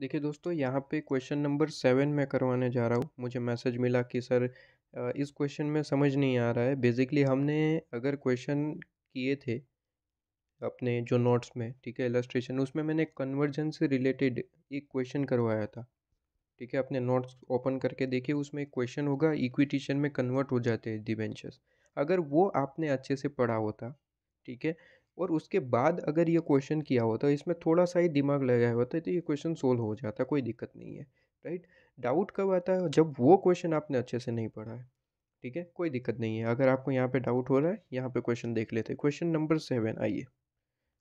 देखिए दोस्तों यहाँ पे क्वेश्चन नंबर सेवन मैं करवाने जा रहा हूँ मुझे मैसेज मिला कि सर इस क्वेश्चन में समझ नहीं आ रहा है बेसिकली हमने अगर क्वेश्चन किए थे अपने जो नोट्स में ठीक है इलस्ट्रेशन उसमें मैंने कन्वर्जन से रिलेटेड एक क्वेश्चन करवाया था ठीक है अपने नोट्स ओपन करके देखिए उसमें एक क्वेश्चन होगा इक्विटिशन में कन्वर्ट हो जाते हैं डिबेंचर्स अगर वो आपने अच्छे से पढ़ा होता ठीक है और उसके बाद अगर ये क्वेश्चन किया होता इसमें थोड़ा सा ही दिमाग लगाया होता तो ये क्वेश्चन सोल्व हो जाता कोई दिक्कत नहीं है राइट डाउट कब आता है जब वो क्वेश्चन आपने अच्छे से नहीं पढ़ा है ठीक है कोई दिक्कत नहीं है अगर आपको यहाँ पे डाउट हो रहा है यहाँ पे क्वेश्चन देख लेते हैं क्वेश्चन नंबर सेवन आइए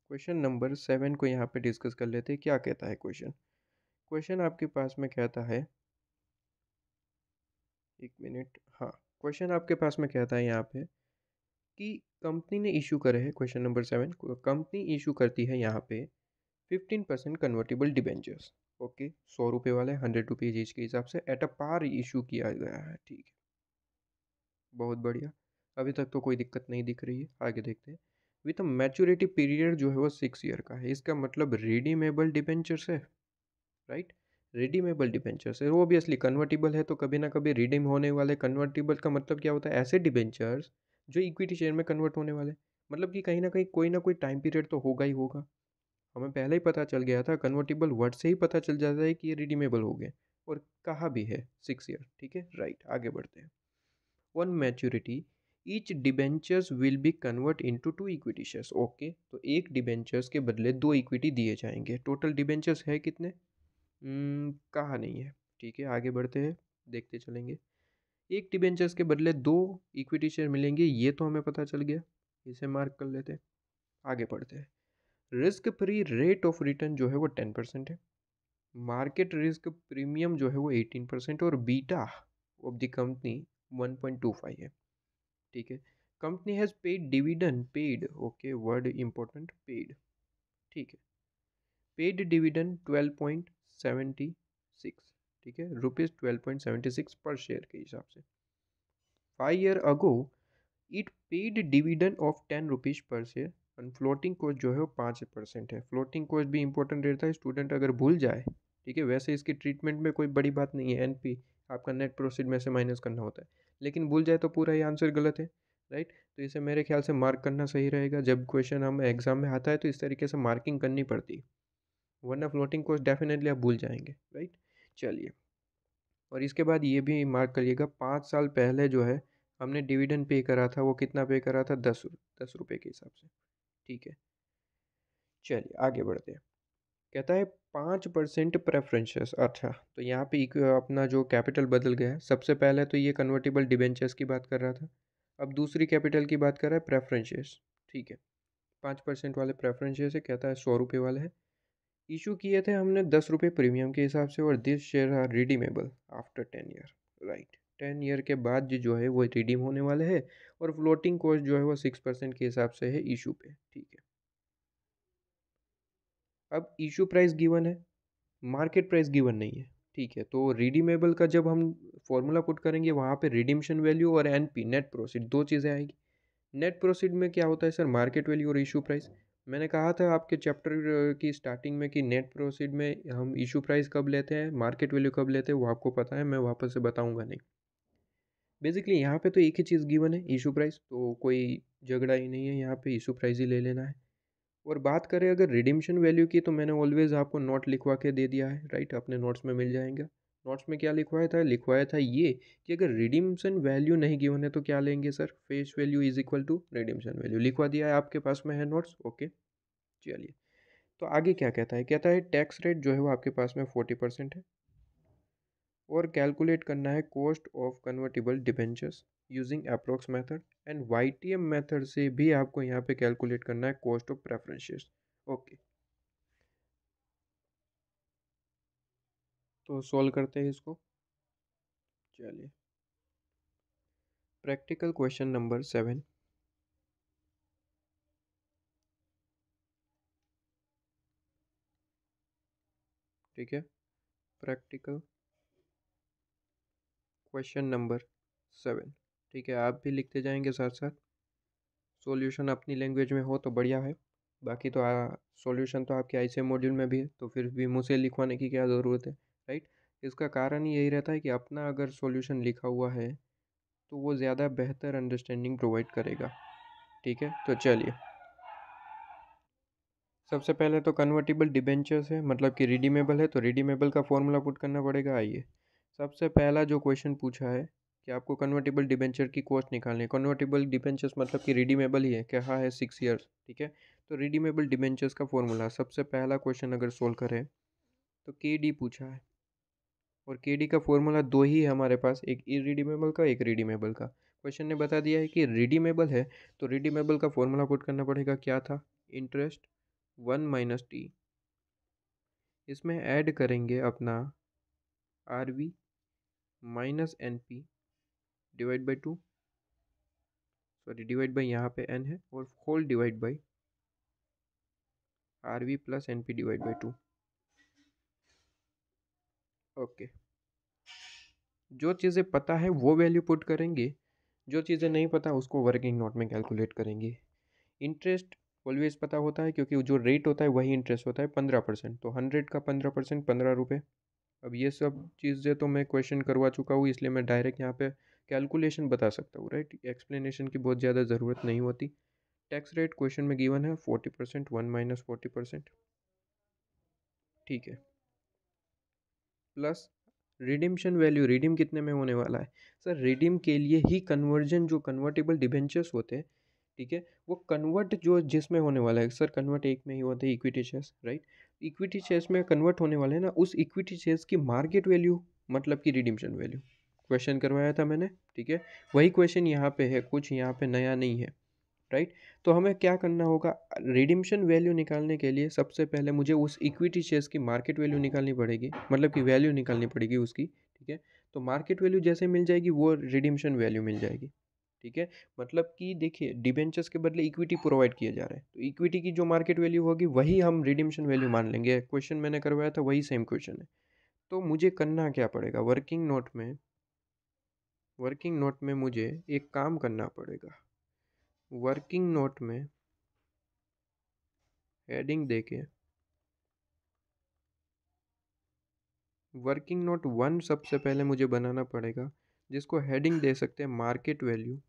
क्वेश्चन नंबर सेवन को यहाँ पे डिस्कस कर लेते हैं क्या कहता है क्वेश्चन क्वेश्चन आपके पास में कहता है एक मिनट हाँ क्वेश्चन आपके पास में कहता है यहाँ पे कि कंपनी ने इशू करे है question number seven company issue करती है यहाँ पे fifteen percent convertible debentures okay सौ रुपये वाले हंड्रेड रुपीज़ इसके के हिसाब से एट अ पार इशू किया गया है ठीक है बहुत बढ़िया अभी तक तो कोई दिक्कत नहीं दिख रही है आगे देखते हैं विथ अ मैच्योरिटी पीरियड जो है वो सिक्स ईयर का है इसका मतलब रिडीमेबल डिबेंचर्स है राइट रिडीमेबल डिबेंचर्स है वो ऑब्वियसली है तो कभी ना कभी रिडीम होने वाले कन्वर्टेबल का मतलब क्या होता है ऐसे डिबेंचर्स जो इक्विटी शेयर में कन्वर्ट होने वाले मतलब कि कहीं ना कहीं कोई ना कोई टाइम पीरियड तो होगा ही होगा हमें पहले ही पता चल गया था कन्वर्टेबल वर्ड से ही पता चल जाता है कि ये रिडीमेबल हो गए और कहा भी है सिक्स ईयर ठीक है राइट आगे बढ़ते हैं on maturity each debentures will be convert into two equity shares okay तो एक डिबेंचर्स के बदले दो इक्विटी दिए जाएंगे टोटल डिबेंचर्स है कितने hmm, कहा नहीं है ठीक है आगे बढ़ते हैं देखते चलेंगे एक डिबेंचर्स के बदले दो इक्विटी शेयर मिलेंगे ये तो हमें पता चल गया इसे मार्क कर लेते हैं आगे बढ़ते हैं risk free rate of return जो है वो टेन परसेंट है मार्केट रिस्क प्रीमियम जो है वो एटीन परसेंट और beta of the company one point two five है ठीक है company has paid dividend paid okay word important paid ठीक है paid dividend twelve point seventy six ठीक है rupees twelve point seventy six per share के हिसाब से five year ago it paid dividend of ten rupees per share and floating cost जो है वो पाँच परसेंट है फ्लोटिंग कोस्ट भी इंपॉर्टेंट रहता है स्टूडेंट अगर भूल जाए ठीक है वैसे इसकी ट्रीटमेंट में कोई बड़ी बात नहीं है एन पी आपका नेट प्रोसीड में से माइनस करना होता है लेकिन भूल जाए तो पूरा ही आंसर गलत है राइट तो इसे मेरे ख्याल से मार्क करना सही रहेगा जब क्वेश्चन हम एग्जाम में आता है तो इस तरीके से मार्किंग करनी पड़ती है वरना फ्लोटिंग कोस्ट डेफिनेटली आप भूल जाएंगे राइट चलिए और इसके बाद ये भी मार्क करिएगा पाँच साल पहले जो है हमने डिविडेंड पे करा था वो कितना पे करा था दस दस रुपये के हिसाब से ठीक है चलिए आगे बढ़ते हैं कहता है पाँच परसेंट प्रेफरेंसेस अच्छा तो यहाँ पे अपना जो कैपिटल बदल गया है सबसे पहले तो ये कन्वर्टेबल डिबेंचर्स की बात कर रहा था अब दूसरी कैपिटल की बात कर रहा है प्रेफरेंसेस ठीक है पाँच परसेंट वाले प्रेफरेंसेस है कहता है सौ रुपये वाले हैं इशू किए थे हमने दस रुपये प्रीमियम के हिसाब से और this share are redeemable after ten year right ten year के बाद जो है वो रिडीम होने वाले हैं और फ्लोटिंग कॉस्ट जो है वो सिक्स परसेंट के हिसाब से है इशू पे ठीक है अब इशू प्राइस गिवन है मार्केट प्राइस गिवन नहीं है ठीक है तो रिडीमेबल का जब हम फॉर्मूला पुट करेंगे वहाँ पे रिडीमशन वैल्यू और एनपी नेट प्रोसिड दो चीज़ें आएगी नेट प्रोसिड में क्या होता है सर मार्केट वैल्यू और इशू प्राइस मैंने कहा था आपके चैप्टर की स्टार्टिंग में कि नेट प्रोसीड में हम इशू प्राइस कब लेते हैं मार्केट वैल्यू कब लेते हैं वो आपको पता है मैं वापस से बताऊंगा नहीं बेसिकली यहाँ पे तो एक ही चीज़ गिवन है इशू प्राइस तो कोई झगड़ा ही नहीं है यहाँ पे इशू प्राइस ही ले लेना है और बात करें अगर रिडिम्शन वैल्यू की तो मैंने ऑलवेज़ आपको नोट लिखवा के दे दिया है राइट अपने नोट्स में मिल जाएगा नोट्स में क्या लिखवाया था लिखवाया था ये कि अगर रिडिम्सन वैल्यू नहीं गिवन है तो क्या लेंगे sir face value is equal to redemption value लिखवा दिया है आपके पास में है नोट्स ओके चलिए तो आगे क्या कहता है कहता है टैक्स रेट जो है वो आपके पास में फोर्टी परसेंट है और कैलकुलेट करना है cost of convertible debentures using approx method and Y T M method से भी आपको यहाँ पर कैलकुलेट करना है कॉस्ट ऑफ प्रेफरेंसेस ओके तो सॉल्व करते हैं इसको चलिए प्रैक्टिकल क्वेश्चन नंबर सेवन ठीक है प्रैक्टिकल क्वेश्चन नंबर सेवन ठीक है आप भी लिखते जाएंगे साथ साथ सॉल्यूशन अपनी लैंग्वेज में हो तो बढ़िया है बाकी तो सॉल्यूशन तो आपके ऐसे मॉड्यूल में भी है तो फिर भी मुझसे लिखवाने की क्या ज़रूरत है राइट इसका कारण यही रहता है कि अपना अगर सॉल्यूशन लिखा हुआ है तो वो ज़्यादा बेहतर अंडरस्टैंडिंग प्रोवाइड करेगा ठीक है तो चलिए सबसे पहले तो कन्वर्टेबल डिबेंचर्स है मतलब कि रिडीमेबल है तो रिडीमेबल का फॉर्मूला पुट करना पड़ेगा आइए सबसे पहला जो क्वेश्चन पूछा है कि आपको कन्वर्टेबल डिबेंचर की कॉस्ट निकालनी है कन्वर्टेबल डिबेंचर्स मतलब कि रिडीमेबल ही है क्या हाँ है सिक्स ईयर्स ठीक है तो रिडीमेबल डिबेंचर्स का फॉर्मूला सबसे पहला क्वेश्चन अगर सोल्व करें तो के डी पूछा है और के डी का फॉर्मूला दो ही है हमारे पास एक इरीडीमेबल का एक रिडीमेबल का क्वेश्चन ने बता दिया है कि रिडीमेबल है तो रिडीमेबल का फॉर्मूला पुट करना पड़ेगा क्या था इंटरेस्ट वन माइनस टी इसमें ऐड करेंगे अपना R V minus N P divide by two sorry divide by यहाँ पे एन है और whole divide by R V plus N P divide by two okay जो चीज़ें पता है वो वैल्यू पुट करेंगे जो चीज़ें नहीं पता उसको वर्किंग नोट में कैलकुलेट करेंगे इंटरेस्ट ऑलवेज पता होता है क्योंकि जो रेट होता है वही इंटरेस्ट होता है पंद्रह परसेंट तो हंड्रेड का पंद्रह परसेंट पंद्रह रुपये अब ये सब चीज़ें तो मैं क्वेश्चन करवा चुका हूँ इसलिए मैं डायरेक्ट यहाँ पे कैलकुलेशन बता सकता हूँ राइट एक्सप्लेनेशन की बहुत ज़्यादा ज़रूरत नहीं होती टैक्स रेट क्वेश्चन में गिवन है forty percent one minus forty percent ठीक है प्लस रिडीम्शन वैल्यू रिडीम कितने में होने वाला है सर रिडीम के लिए ही कन्वर्जन जो कन्वर्टेबल डिबेंचर्स होते हैं ठीक है वो कन्वर्ट जो जिसमें होने वाला है सर कन्वर्ट एक में ही होता है equity shares right equity shares में कन्वर्ट होने वाले हैं ना उस इक्विटी शेयर्स की मार्केट वैल्यू मतलब कि रिडीम्शन वैल्यू क्वेश्चन करवाया था मैंने ठीक है वही क्वेश्चन यहाँ पे है कुछ यहाँ पे नया नहीं है राइट तो हमें क्या करना होगा रिडिमशन वैल्यू निकालने के लिए सबसे पहले मुझे उस इक्विटी शेयर्स की मार्केट वैल्यू निकालनी पड़ेगी मतलब कि वैल्यू निकालनी पड़ेगी उसकी ठीक है तो मार्केट वैल्यू जैसे मिल जाएगी वो रिडिमशन वैल्यू मिल जाएगी ठीक है मतलब कि देखिए डिबेंचर्स के बदले इक्विटी प्रोवाइड किया जा रहा है तो इक्विटी की जो मार्केट वैल्यू होगी वही हम रिडिमशन वैल्यू मान लेंगे क्वेश्चन मैंने करवाया था वही सेम क्वेश्चन है तो मुझे करना क्या पड़ेगा वर्किंग नोट में वर्किंग नोट में मुझे एक काम करना पड़ेगा वर्किंग नोट में हेडिंग देके वर्किंग नोट वन सबसे पहले मुझे बनाना पड़ेगा जिसको हेडिंग दे सकते हैं मार्केट वैल्यू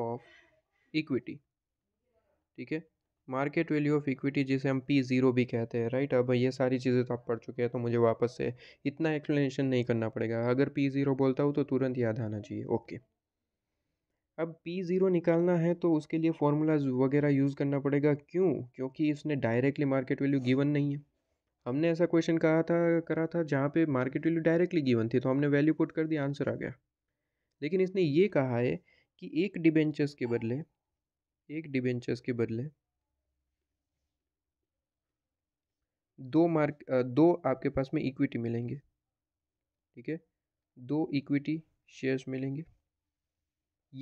ऑफ इक्विटी ठीक है मार्केट वैल्यू ऑफ इक्विटी जिसे हम पी ज़ीरो भी कहते हैं राइट अब ये सारी चीज़ें तो आप पढ़ चुके हैं तो मुझे वापस से इतना एक्सप्लेनेशन नहीं करना पड़ेगा अगर पी ज़ीरो बोलता हूँ तो तुरंत याद आना चाहिए ओके अब पी ज़ीरो निकालना है तो उसके लिए फॉर्मूलाज वगैरह यूज़ करना पड़ेगा क्यों क्योंकि इसने डायरेक्टली मार्केट वैल्यू गिवन नहीं है हमने ऐसा क्वेश्चन कहा था करा था जहाँ पे मार्केट वैल्यू डायरेक्टली गिवन थी तो हमने वैल्यू पुट कर दी आंसर आ गया लेकिन इसने ये कहा है कि एक डिबेंचर्स के बदले एक डिबेंचर्स के बदले दो मार्क दो आपके पास में इक्विटी मिलेंगे ठीक है दो इक्विटी शेयर्स मिलेंगे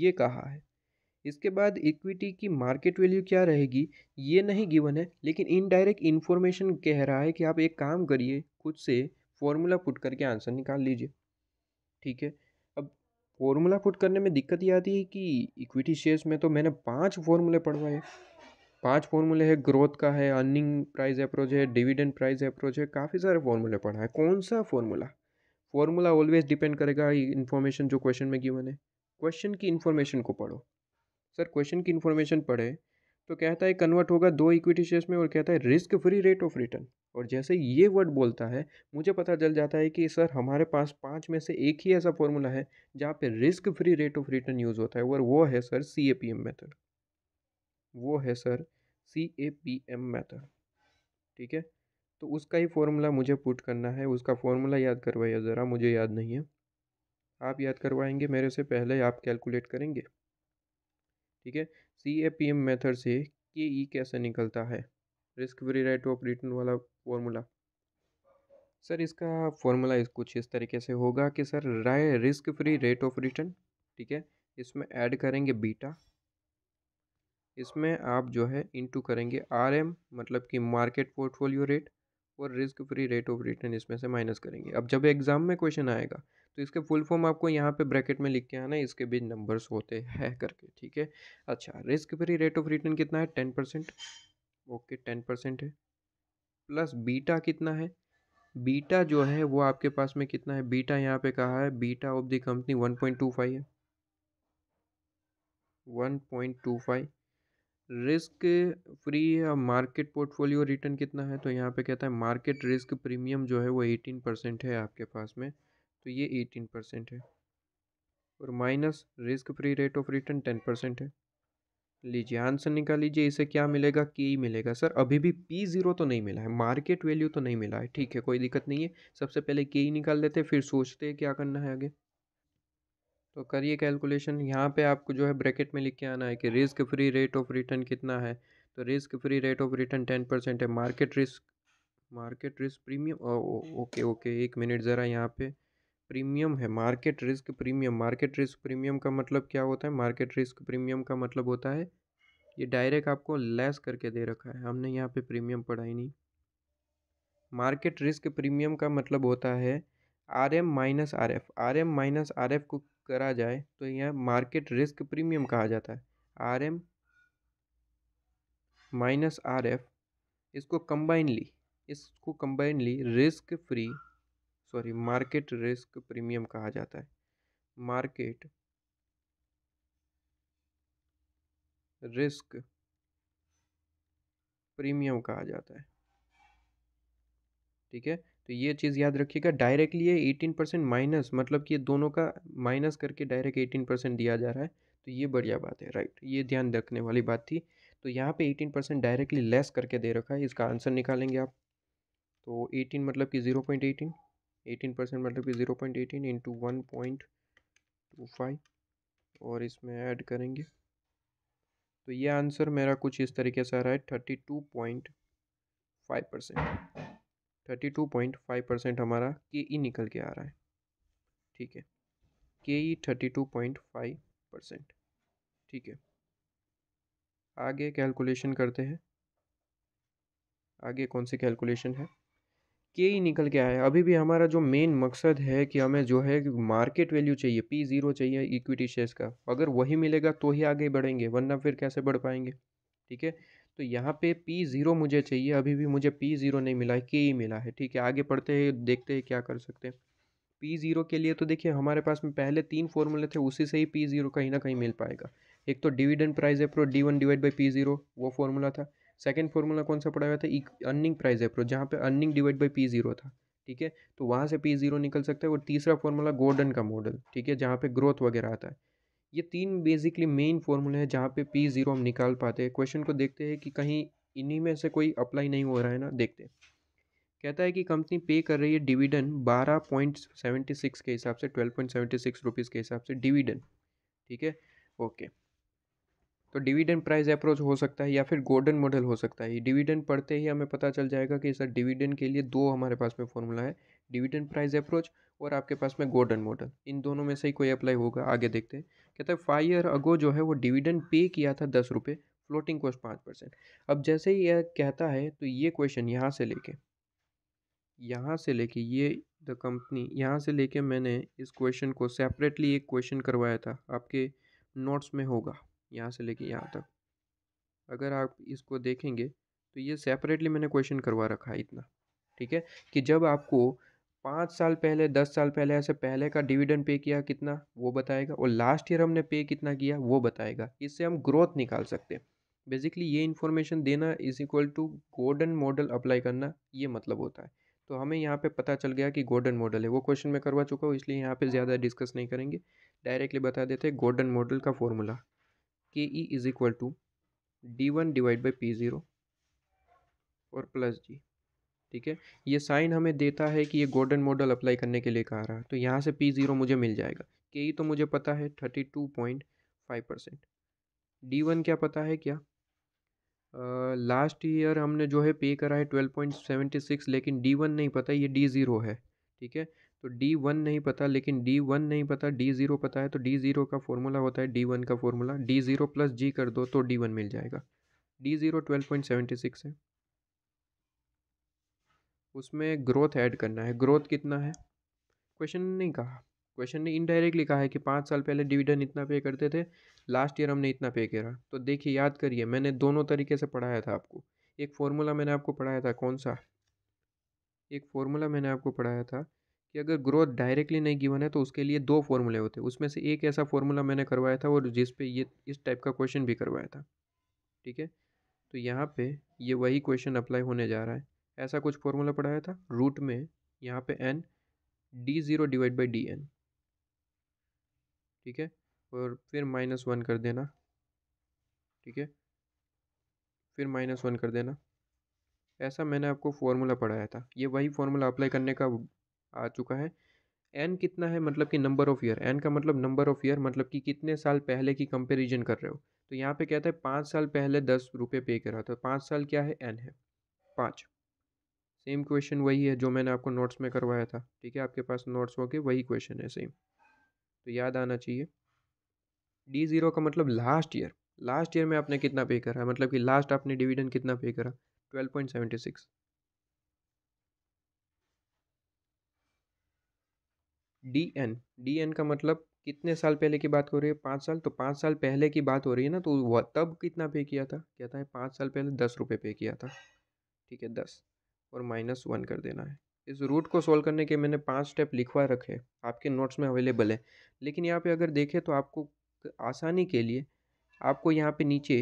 ये कहा है इसके बाद इक्विटी की मार्केट वैल्यू क्या रहेगी ये नहीं गिवन है लेकिन इनडायरेक्ट इन्फॉर्मेशन कह रहा है कि आप एक काम करिए खुद से फॉर्मूला पुट करके आंसर निकाल लीजिए ठीक है अब फॉर्मूला पुट करने में दिक्कत ये आती है कि इक्विटी शेयर्स में तो मैंने पांच फॉर्मूले पढ़वाए पाँच फॉर्मूले है ग्रोथ का है अर्निंग प्राइस अप्रोच है डिविडेंड प्राइस अप्रोच है काफ़ी सारे फॉर्मूले पढ़ा है कौन सा फॉर्मूला फॉर्मूला ऑलवेज डिपेंड करेगा इन्फॉर्मेशन जो क्वेश्चन में गिवन है क्वेश्चन की इन्फॉर्मेशन को पढ़ो सर क्वेश्चन की इन्फॉर्मेशन पढ़े तो कहता है कन्वर्ट होगा दो इक्विटी शेयर्स में और कहता है risk free rate of return और जैसे ये वर्ड बोलता है मुझे पता चल जाता है कि सर हमारे पास पाँच में से एक ही ऐसा फॉर्मूला है जहाँ पे risk free rate of return use होता है और वो है sir C A P M method वो है sir C A P M method ठीक है तो उसका ही फॉर्मूला मुझे पुट करना है उसका फॉर्मूला याद करवाइए ज़रा मुझे याद नहीं है आप याद करवाएंगे मेरे से पहले आप कैलकुलेट करेंगे ठीक है C A P M method से के ई e कैसे निकलता है risk free rate of return वाला फॉर्मूला सर इसका फॉर्मूला इस कुछ इस तरीके से होगा कि सर राय risk free rate of return ठीक है इसमें ऐड करेंगे बीटा इसमें आप जो है इनटू करेंगे आर एम मतलब कि मार्केट पोर्टफोलियो रेट और risk free rate of return इसमें से माइनस करेंगे अब जब एग्ज़ाम में क्वेश्चन आएगा तो इसके फुल फॉर्म आपको यहाँ पे ब्रैकेट में लिख के आना है इसके बीच नंबर्स होते हैं करके ठीक है अच्छा risk free rate of return कितना है ten percent okay ten percent है प्लस बीटा कितना है बीटा जो है वो आपके पास में कितना है बीटा यहाँ पे कहा है beta of the company one point two five है one point two five risk free market portfolio return कितना है तो यहाँ पे कहता है मार्केट रिस्क प्रीमियम जो है वो एटीन परसेंट है आपके पास में तो ये एटीन परसेंट है और minus risk free rate of return ten percent है लीजिए आंसर निकाल लीजिए इसे क्या मिलेगा के ही मिलेगा सर अभी भी पी ज़ीरो तो नहीं मिला है मार्केट वैल्यू तो नहीं मिला है ठीक है कोई दिक्कत नहीं है सबसे पहले के ही निकाल लेते फिर सोचते हैं क्या करना है आगे तो करिए कैलकुलेशन यहाँ पे आपको जो है ब्रैकेट में लिख के आना है कि risk free rate of return कितना है तो risk free rate of return ten percent है market risk market risk premium oh hmm. Okay okay एक मिनट ज़रा यहाँ पे प्रीमियम है market risk premium market risk premium का मतलब क्या होता है मार्केट रिस्क प्रीमियम का मतलब होता है ये डायरेक्ट आपको लेस करके दे रखा है हमने यहाँ पे प्रीमियम पढ़ा ही नहीं मार्केट रिस्क प्रीमियम का मतलब होता है R M minus R F R M minus R F को करा जाए तो यह मार्केट रिस्क प्रीमियम कहा जाता है R M minus R F इसको कंबाइनली इसको combinedly risk free sorry market risk premium कहा जाता है मार्केट रिस्क प्रीमियम कहा जाता है ठीक है तो ये चीज़ याद रखिएगा डायरेक्टली ये एटीन परसेंट माइनस मतलब कि ये दोनों का माइनस करके डायरेक्ट एटीन परसेंट दिया जा रहा है तो ये बढ़िया बात है राइट ये ध्यान रखने वाली बात थी तो यहाँ पे एटीन परसेंट डायरेक्टली लेस करके दे रखा है इसका आंसर निकालेंगे आप तो एटीन मतलब कि zero point eighteen eighteen percent मतलब कि zero point eighteen into one point two five और इसमें ऐड करेंगे तो ये आंसर मेरा कुछ इस तरीके से आ रहा है thirty two point five percent thirty two point five percent हमारा के ई e निकल के आ रहा है ठीक है K E e thirty two point five percent ठीक है आगे कैलकुलेशन करते हैं आगे कौन सी कैलकुलेशन है के ही e निकल के आया अभी भी हमारा जो मेन मकसद है कि हमें जो है मार्केट वैल्यू चाहिए पी ज़ीरो चाहिए इक्विटी शेयर्स का अगर वही मिलेगा तो ही आगे बढ़ेंगे वरना फिर कैसे बढ़ पाएंगे ठीक है तो यहाँ पे पी ज़ीरो मुझे चाहिए अभी भी मुझे पी ज़ीरो नहीं मिला है के ही मिला है ठीक है आगे पढ़ते हैं देखते हैं क्या कर सकते हैं पी ज़ीरो के लिए तो देखिए हमारे पास में पहले तीन फॉर्मूले थे उसी से ही पी ज़ीरो कहीं ना कहीं मिल पाएगा एक तो dividend price approach D one divide by P zero वो फॉर्मूला था सेकेंड फॉर्मूला कौन सा पड़ा हुआ था अर्निंग प्राइज़ एप्रो जहाँ पर earning divide by P zero था ठीक है तो वहाँ से पी ज़ीरो निकल सकता है और तीसरा फॉर्मूला गोल्डन का मॉडल ठीक है जहाँ पर ग्रोथ वगैरह आता है ये तीन बेसिकली मेन फॉर्मूले हैं जहाँ पे पी ज़ीरो हम निकाल पाते हैं क्वेश्चन को देखते हैं कि कहीं इन्हीं में से कोई अप्लाई नहीं हो रहा है ना देखते कहता है कि कंपनी पे कर रही है डिविडन बारह पॉइंट सेवेंटी सिक्स के हिसाब से twelve point seventy six rupees के हिसाब से डिविडन ठीक है ओके तो डिविडन प्राइस अप्रोच हो सकता है या फिर गोल्डन मॉडल हो सकता है डिविडन पढ़ते ही हमें पता चल जाएगा कि सर डिविडन के लिए दो हमारे पास में फॉर्मूला है डिविडन प्राइस अप्रोच और आपके पास में गोल्डन मॉडल इन दोनों में से ही कोई अप्लाई होगा आगे देखते हैं कहता है फाइव ईयर अगो जो है वो डिविडेंड पे किया था दस रुपये फ्लोटिंग कॉस्ट पाँच परसेंट अब जैसे ही यह कहता है तो ये क्वेश्चन यहाँ से लेके यहाँ से लेके ये द कंपनी यहाँ से लेके मैंने इस क्वेश्चन को सेपरेटली एक क्वेश्चन करवाया था आपके नोट्स में होगा यहाँ से लेके यहाँ तक अगर आप इसको देखेंगे तो ये सेपरेटली मैंने क्वेश्चन करवा रखा है इतना ठीक है कि जब आपको पाँच साल पहले दस साल पहले ऐसे पहले का डिविडेंड पे किया कितना वो बताएगा और लास्ट ईयर हमने पे कितना किया वो बताएगा इससे हम ग्रोथ निकाल सकते हैं बेसिकली ये इन्फॉर्मेशन देना is equal to Gordon model apply करना ये मतलब होता है तो हमें यहाँ पे पता चल गया कि गोल्डन मॉडल है वो क्वेश्चन मैं करवा चुका हूँ इसलिए यहाँ पे हाँ। ज़्यादा डिस्कस नहीं करेंगे डायरेक्टली बता देते हैं गोल्डन मॉडल का formula K E is equal to D one divide by P zero और प्लस जी ठीक है ये साइन हमें देता है कि ये गोल्डन मॉडल अप्लाई करने के लिए कहा रहा है तो यहाँ से पी ज़ीरो मुझे मिल जाएगा के ई तो मुझे पता है thirty two point five percent D one क्या पता है क्या लास्ट ईयर हमने जो है पे करा है ट्वेल्व पॉइंट सेवेंटी सिक्स लेकिन डी वन नहीं पता ये डी ज़ीरो है ठीक है तो डी वन नहीं पता लेकिन डी वन नहीं पता डी ज़ीरो पता है तो डी ज़ीरो का फॉर्मूला होता है डी वन का formula D zero plus G कर दो तो डी वन मिल जाएगा D zero twelve point seventy six है उसमें ग्रोथ ऐड करना है ग्रोथ कितना है क्वेश्चन ने नहीं कहा क्वेश्चन ने इनडायरेक्टली कहा है कि पाँच साल पहले डिविडेंड इतना पे करते थे लास्ट ईयर हमने इतना पे करा तो देखिए याद करिए मैंने दोनों तरीके से पढ़ाया था आपको एक फार्मूला मैंने आपको पढ़ाया था कौन सा एक फार्मूला मैंने आपको पढ़ाया था कि अगर ग्रोथ डायरेक्टली नहीं गिवन है तो उसके लिए दो फॉर्मूले होते हैं उसमें से एक ऐसा फॉर्मूला मैंने करवाया था और जिस पे ये इस टाइप का क्वेश्चन भी करवाया था ठीक है तो यहाँ पे ये वही क्वेश्चन अप्लाई होने जा रहा है ऐसा कुछ फॉर्मूला पढ़ाया था रूट में यहाँ पे N D zero divide by D N ठीक है और फिर माइनस वन कर देना ठीक है फिर माइनस वन कर देना ऐसा मैंने आपको फॉर्मूला पढ़ाया था ये वही फॉर्मूला अप्लाई करने का आ चुका है एन कितना है मतलब कि नंबर ऑफ़ ईयर एन का मतलब नंबर ऑफ़ ईयर मतलब कि कितने साल पहले की कंपेरिजन कर रहे हो तो यहाँ पे कहता है पाँच साल पहले दस रुपये पे करा था पाँच साल क्या है एन है पाँच सेम क्वेश्चन वही है जो मैंने आपको नोट्स में करवाया था ठीक है आपके पास नोट्स होके वही क्वेश्चन है सेम तो याद आना चाहिए डी ज़ीरो का मतलब लास्ट ईयर लास्ट ईयर में आपने कितना पे करा मतलब कि लास्ट आपने डिविडेंड कितना पे करा twelve point seventy six D N D N का मतलब कितने साल पहले की बात हो रही है पाँच साल तो पाँच साल पहले की बात हो रही है ना तो वह तब कितना पे किया था कहता है पाँच साल पहले दस रुपये पे किया था ठीक है दस और माइनस वन कर देना है इस रूट को सोल्व करने के मैंने पांच स्टेप लिखवा रखे आपके नोट्स में अवेलेबल है लेकिन यहाँ पे अगर देखें तो आपको आसानी के लिए आपको यहाँ पे नीचे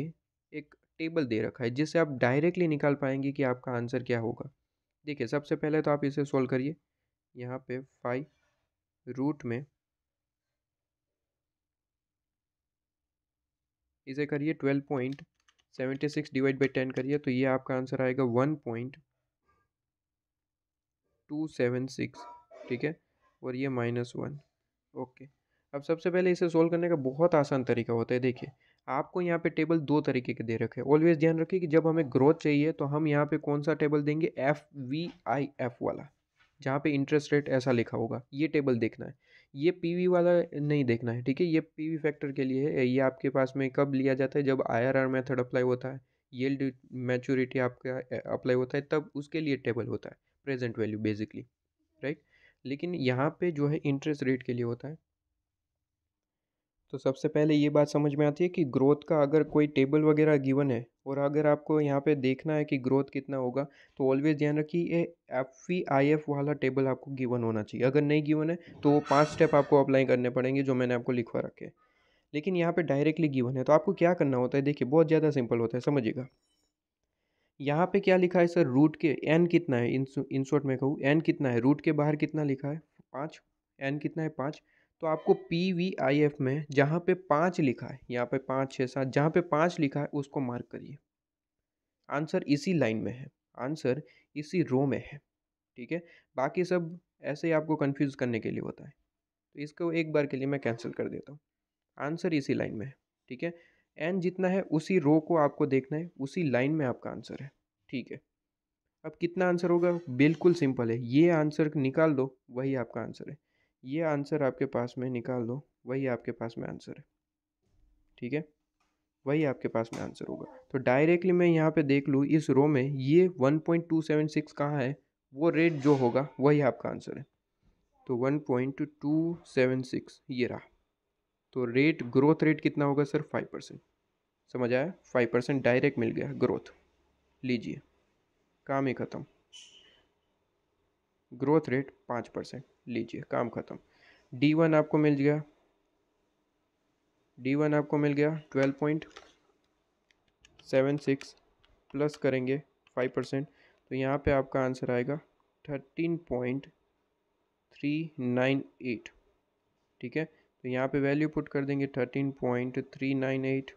एक टेबल दे रखा है जिससे आप डायरेक्टली निकाल पाएंगे कि आपका आंसर क्या होगा देखिए सबसे पहले तो आप इसे सोल्व करिए यहाँ पे फाइव रूट में इसे करिए twelve point seventy six divide by ten करिए तो ये आपका आंसर आएगा one point two seven six ठीक है और ये माइनस वन ओके अब सबसे पहले इसे सोल्व करने का बहुत आसान तरीका होता है देखिए आपको यहाँ पे टेबल दो तरीके के दे रखे हैं ऑलवेज ध्यान रखिए कि जब हमें ग्रोथ चाहिए तो हम यहाँ पे कौन सा टेबल देंगे एफ वी आई एफ वाला जहाँ पे इंटरेस्ट रेट ऐसा लिखा होगा ये टेबल देखना है ये पी वाला नहीं देखना है ठीक है ये पी फैक्टर के लिए है ये आपके पास में कब लिया जाता है जब आर मेथड अप्लाई होता है येल्ड मैच्योरिटी आपका अप्लाई होता है तब उसके लिए टेबल होता है प्रेजेंट वैल्यू बेसिकली राइट लेकिन यहाँ पे जो है इंटरेस्ट रेट के लिए होता है तो सबसे पहले ये बात समझ में आती है कि ग्रोथ का अगर कोई टेबल वगैरह गिवन है और अगर आपको यहाँ पे देखना है कि ग्रोथ कितना होगा तो ऑलवेज ध्यान रखिए ये एफ वी आई एफ वाला टेबल आपको गिवन होना चाहिए अगर नहीं गिवन है तो वो पाँच स्टेप आपको अप्लाई करने पड़ेंगे जो मैंने आपको लिखवा रखे लेकिन यहाँ पे डायरेक्टली गिवन है तो आपको क्या करना होता है देखिए बहुत ज़्यादा सिंपल होता है समझिएगा यहाँ पे क्या लिखा है सर रूट के एन कितना है इन शॉर्ट में कहूँ एन कितना है रूट के बाहर कितना लिखा है पाँच एन कितना है पाँच तो आपको पी वी आई एफ में जहाँ पे पाँच लिखा है यहाँ पे पाँच छः सात जहाँ पे पाँच लिखा है उसको मार्क करिए आंसर इसी लाइन में है आंसर इसी रो में है ठीक है बाकी सब ऐसे ही आपको कन्फ्यूज़ करने के लिए होता है तो इसको एक बार के लिए मैं कैंसिल कर देता हूँ आंसर इसी लाइन में है ठीक है एन जितना है उसी रो को आपको देखना है उसी लाइन में आपका आंसर है ठीक है अब कितना आंसर होगा बिल्कुल सिंपल है ये आंसर निकाल दो वही आपका आंसर है ये आंसर आपके पास में निकाल दो वही आपके पास में आंसर है ठीक है वही आपके पास में आंसर होगा तो डायरेक्टली मैं यहाँ पे देख लूँ इस रो में ये 1.276 कहाँ है वो रेट जो होगा वही आपका आंसर है तो 1.276 ये रहा तो रेट ग्रोथ रेट कितना होगा सर फाइव परसेंट समझ आया फाइव परसेंट डायरेक्ट मिल गया ग्रोथ लीजिए काम ही ख़त्म ग्रोथ रेट पाँच परसेंट लीजिए काम ख़त्म डी वन आपको मिल गया डी वन आपको मिल गया twelve point seven six plus करेंगे फाइव परसेंट तो यहाँ पे आपका आंसर आएगा thirteen point three nine eight ठीक है तो यहाँ पे वैल्यू पुट कर देंगे thirteen point three nine eight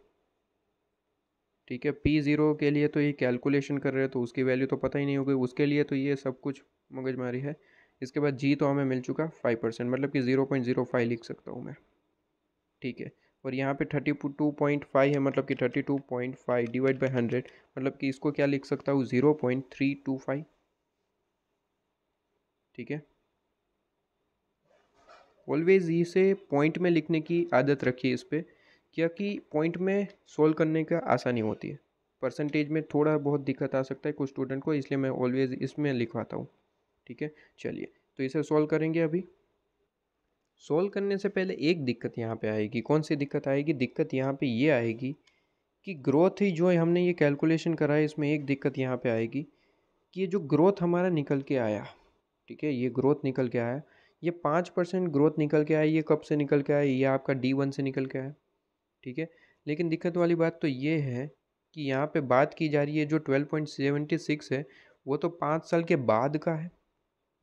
ठीक है पी ज़ीरो के लिए तो ये कैलकुलेशन कर रहे हैं तो उसकी वैल्यू तो पता ही नहीं होगी उसके लिए तो ये सब कुछ मगजमारी है इसके बाद जी तो हमें मिल चुका फाइव परसेंट मतलब कि ज़ीरो पॉइंट ज़ीरो फाइव लिख सकता हूँ मैं ठीक है और यहाँ पे थर्टी टू पॉइंट फाइव है मतलब कि thirty two point five divide by hundred मतलब कि इसको क्या लिख सकता हूँ zero point three two five ठीक है ऑलवेज़ इसे पॉइंट में लिखने की आदत रखिए इस पर क्योंकि पॉइंट में सोल्व करने का आसानी होती है परसेंटेज में थोड़ा बहुत दिक्कत आ सकता है कुछ स्टूडेंट को इसलिए मैं ऑलवेज़ इसमें लिखवाता हूँ ठीक है चलिए तो इसे सोल्व करेंगे अभी सोल्व करने से पहले एक दिक्कत यहाँ पे आएगी कौन सी दिक्कत आएगी दिक्कत यहाँ पे ये आएगी कि ग्रोथ ही जो हमने ये कैलकुलेशन करा है इसमें एक दिक्कत यहाँ पे आएगी कि ये जो ग्रोथ हमारा निकल के आया ठीक है ये ग्रोथ निकल के आया ये पाँच परसेंट ग्रोथ निकल के आई ये कब से निकल के आई ये आपका डी वन से निकल के आया ठीक है लेकिन दिक्कत वाली बात तो ये है कि यहाँ पे बात की जा रही है जो ट्वेल्व पॉइंट सेवेंटी सिक्स है वो तो पाँच साल के बाद का है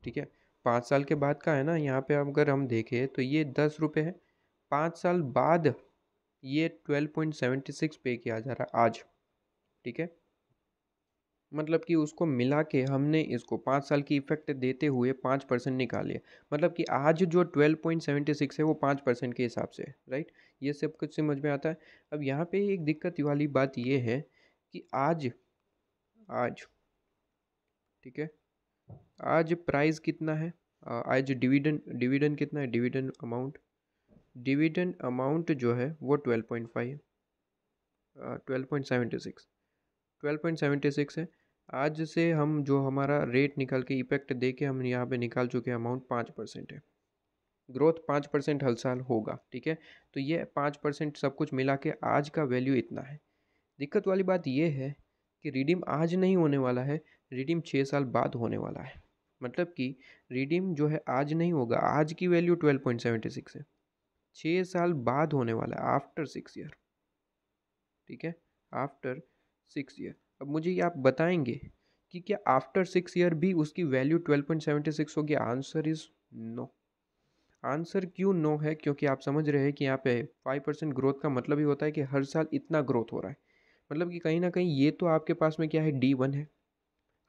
ठीक है पाँच साल के बाद का है ना यहाँ पे अगर हम देखें तो ये दस रुपये है पाँच साल बाद ये ट्वेल्व पॉइंट सेवेंटी सिक्स पे किया जा रहा है आज ठीक है मतलब कि उसको मिला के हमने इसको पाँच साल की इफ़ेक्ट देते हुए पाँच परसेंट निकाले मतलब कि आज जो ट्वेल्व पॉइंट सेवेंटी सिक्स है वो पाँच परसेंट के हिसाब से राइट ये सब कुछ समझ में आता है अब यहाँ पे एक दिक्कत वाली बात ये है कि आज आज ठीक है आज प्राइस कितना है आज डिविडेंड डिविडेंड कितना है डिविडेंड अमाउंट डिविडेंड अमाउंट जो है वो ट्वेल्व पॉइंट फाइव है twelve point seventy six twelve point seventy six है आज से हम जो हमारा रेट निकाल के इफेक्ट दे के हम यहाँ पे निकाल चुके हैं अमाउंट पाँच परसेंट है ग्रोथ पाँच परसेंट हर साल होगा ठीक है तो ये पाँच परसेंट सब कुछ मिला के आज का वैल्यू इतना है दिक्कत वाली बात ये है कि रिडीम आज नहीं होने वाला है रिडीम छः साल बाद होने वाला है मतलब कि रिडीम जो है आज नहीं होगा आज की value twelve point seventy six है छः साल बाद होने वाला है आफ्टर सिक्स ईयर ठीक है आफ्टर सिक्स ईयर अब मुझे ये आप बताएंगे कि क्या आफ्टर सिक्स ईयर भी उसकी value twelve point seventy six होगी आंसर इज़ नो आंसर क्यों नो है क्योंकि आप समझ रहे हैं कि यहाँ पे फाइव परसेंट ग्रोथ का मतलब ही होता है कि हर साल इतना ग्रोथ हो रहा है मतलब कि कहीं ना कहीं ये तो आपके पास में क्या है डी वन है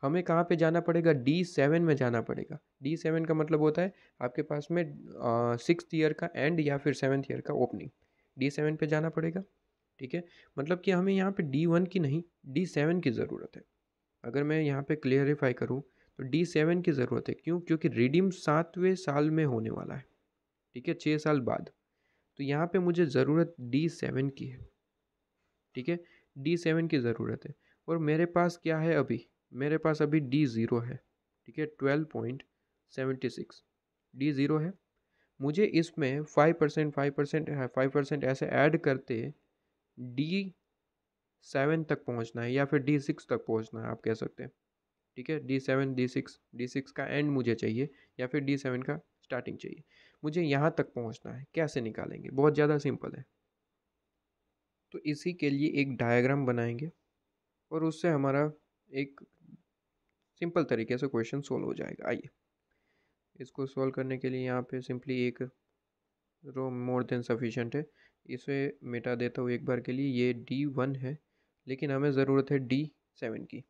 हमें कहाँ पे जाना पड़ेगा डी सेवन में जाना पड़ेगा डी सेवन का मतलब होता है आपके पास में सिक्स ईयर का एंड या फिर सेवन्थ ईयर का ओपनिंग डी सेवन पर जाना पड़ेगा ठीक है मतलब कि हमें यहाँ पे डी वन की नहीं डी सेवन की ज़रूरत है अगर मैं यहाँ पे क्लियरिफाई करूँ तो डी सेवन की ज़रूरत है क्यों क्योंकि रिडीम सातवें साल में होने वाला है ठीक है छः साल बाद तो यहाँ पे मुझे ज़रूरत डी सेवन की है ठीक है डी सेवन की ज़रूरत है और मेरे पास क्या है अभी मेरे पास अभी डी ज़ीरो है ठीक है twelve point seventy six D zero है मुझे इसमें five percent five percent five percent ऐसे ऐड करते डी सेवन तक पहुंचना है या फिर डी सिक्स तक पहुंचना है आप कह सकते हैं ठीक है D seven D six D six का एंड मुझे चाहिए या फिर डी सेवन का स्टार्टिंग चाहिए मुझे यहाँ तक पहुँचना है कैसे निकालेंगे बहुत ज़्यादा सिंपल है तो इसी के लिए एक डायग्राम बनाएंगे और उससे हमारा एक सिंपल तरीके से क्वेश्चन सोल्व हो जाएगा आइए इसको सोल्व करने के लिए यहाँ पे सिंपली एक रो मोर देन सफिशेंट है इसे मिटा देता हूँ एक बार के लिए ये डी वन है लेकिन हमें ज़रूरत है डी सेवन की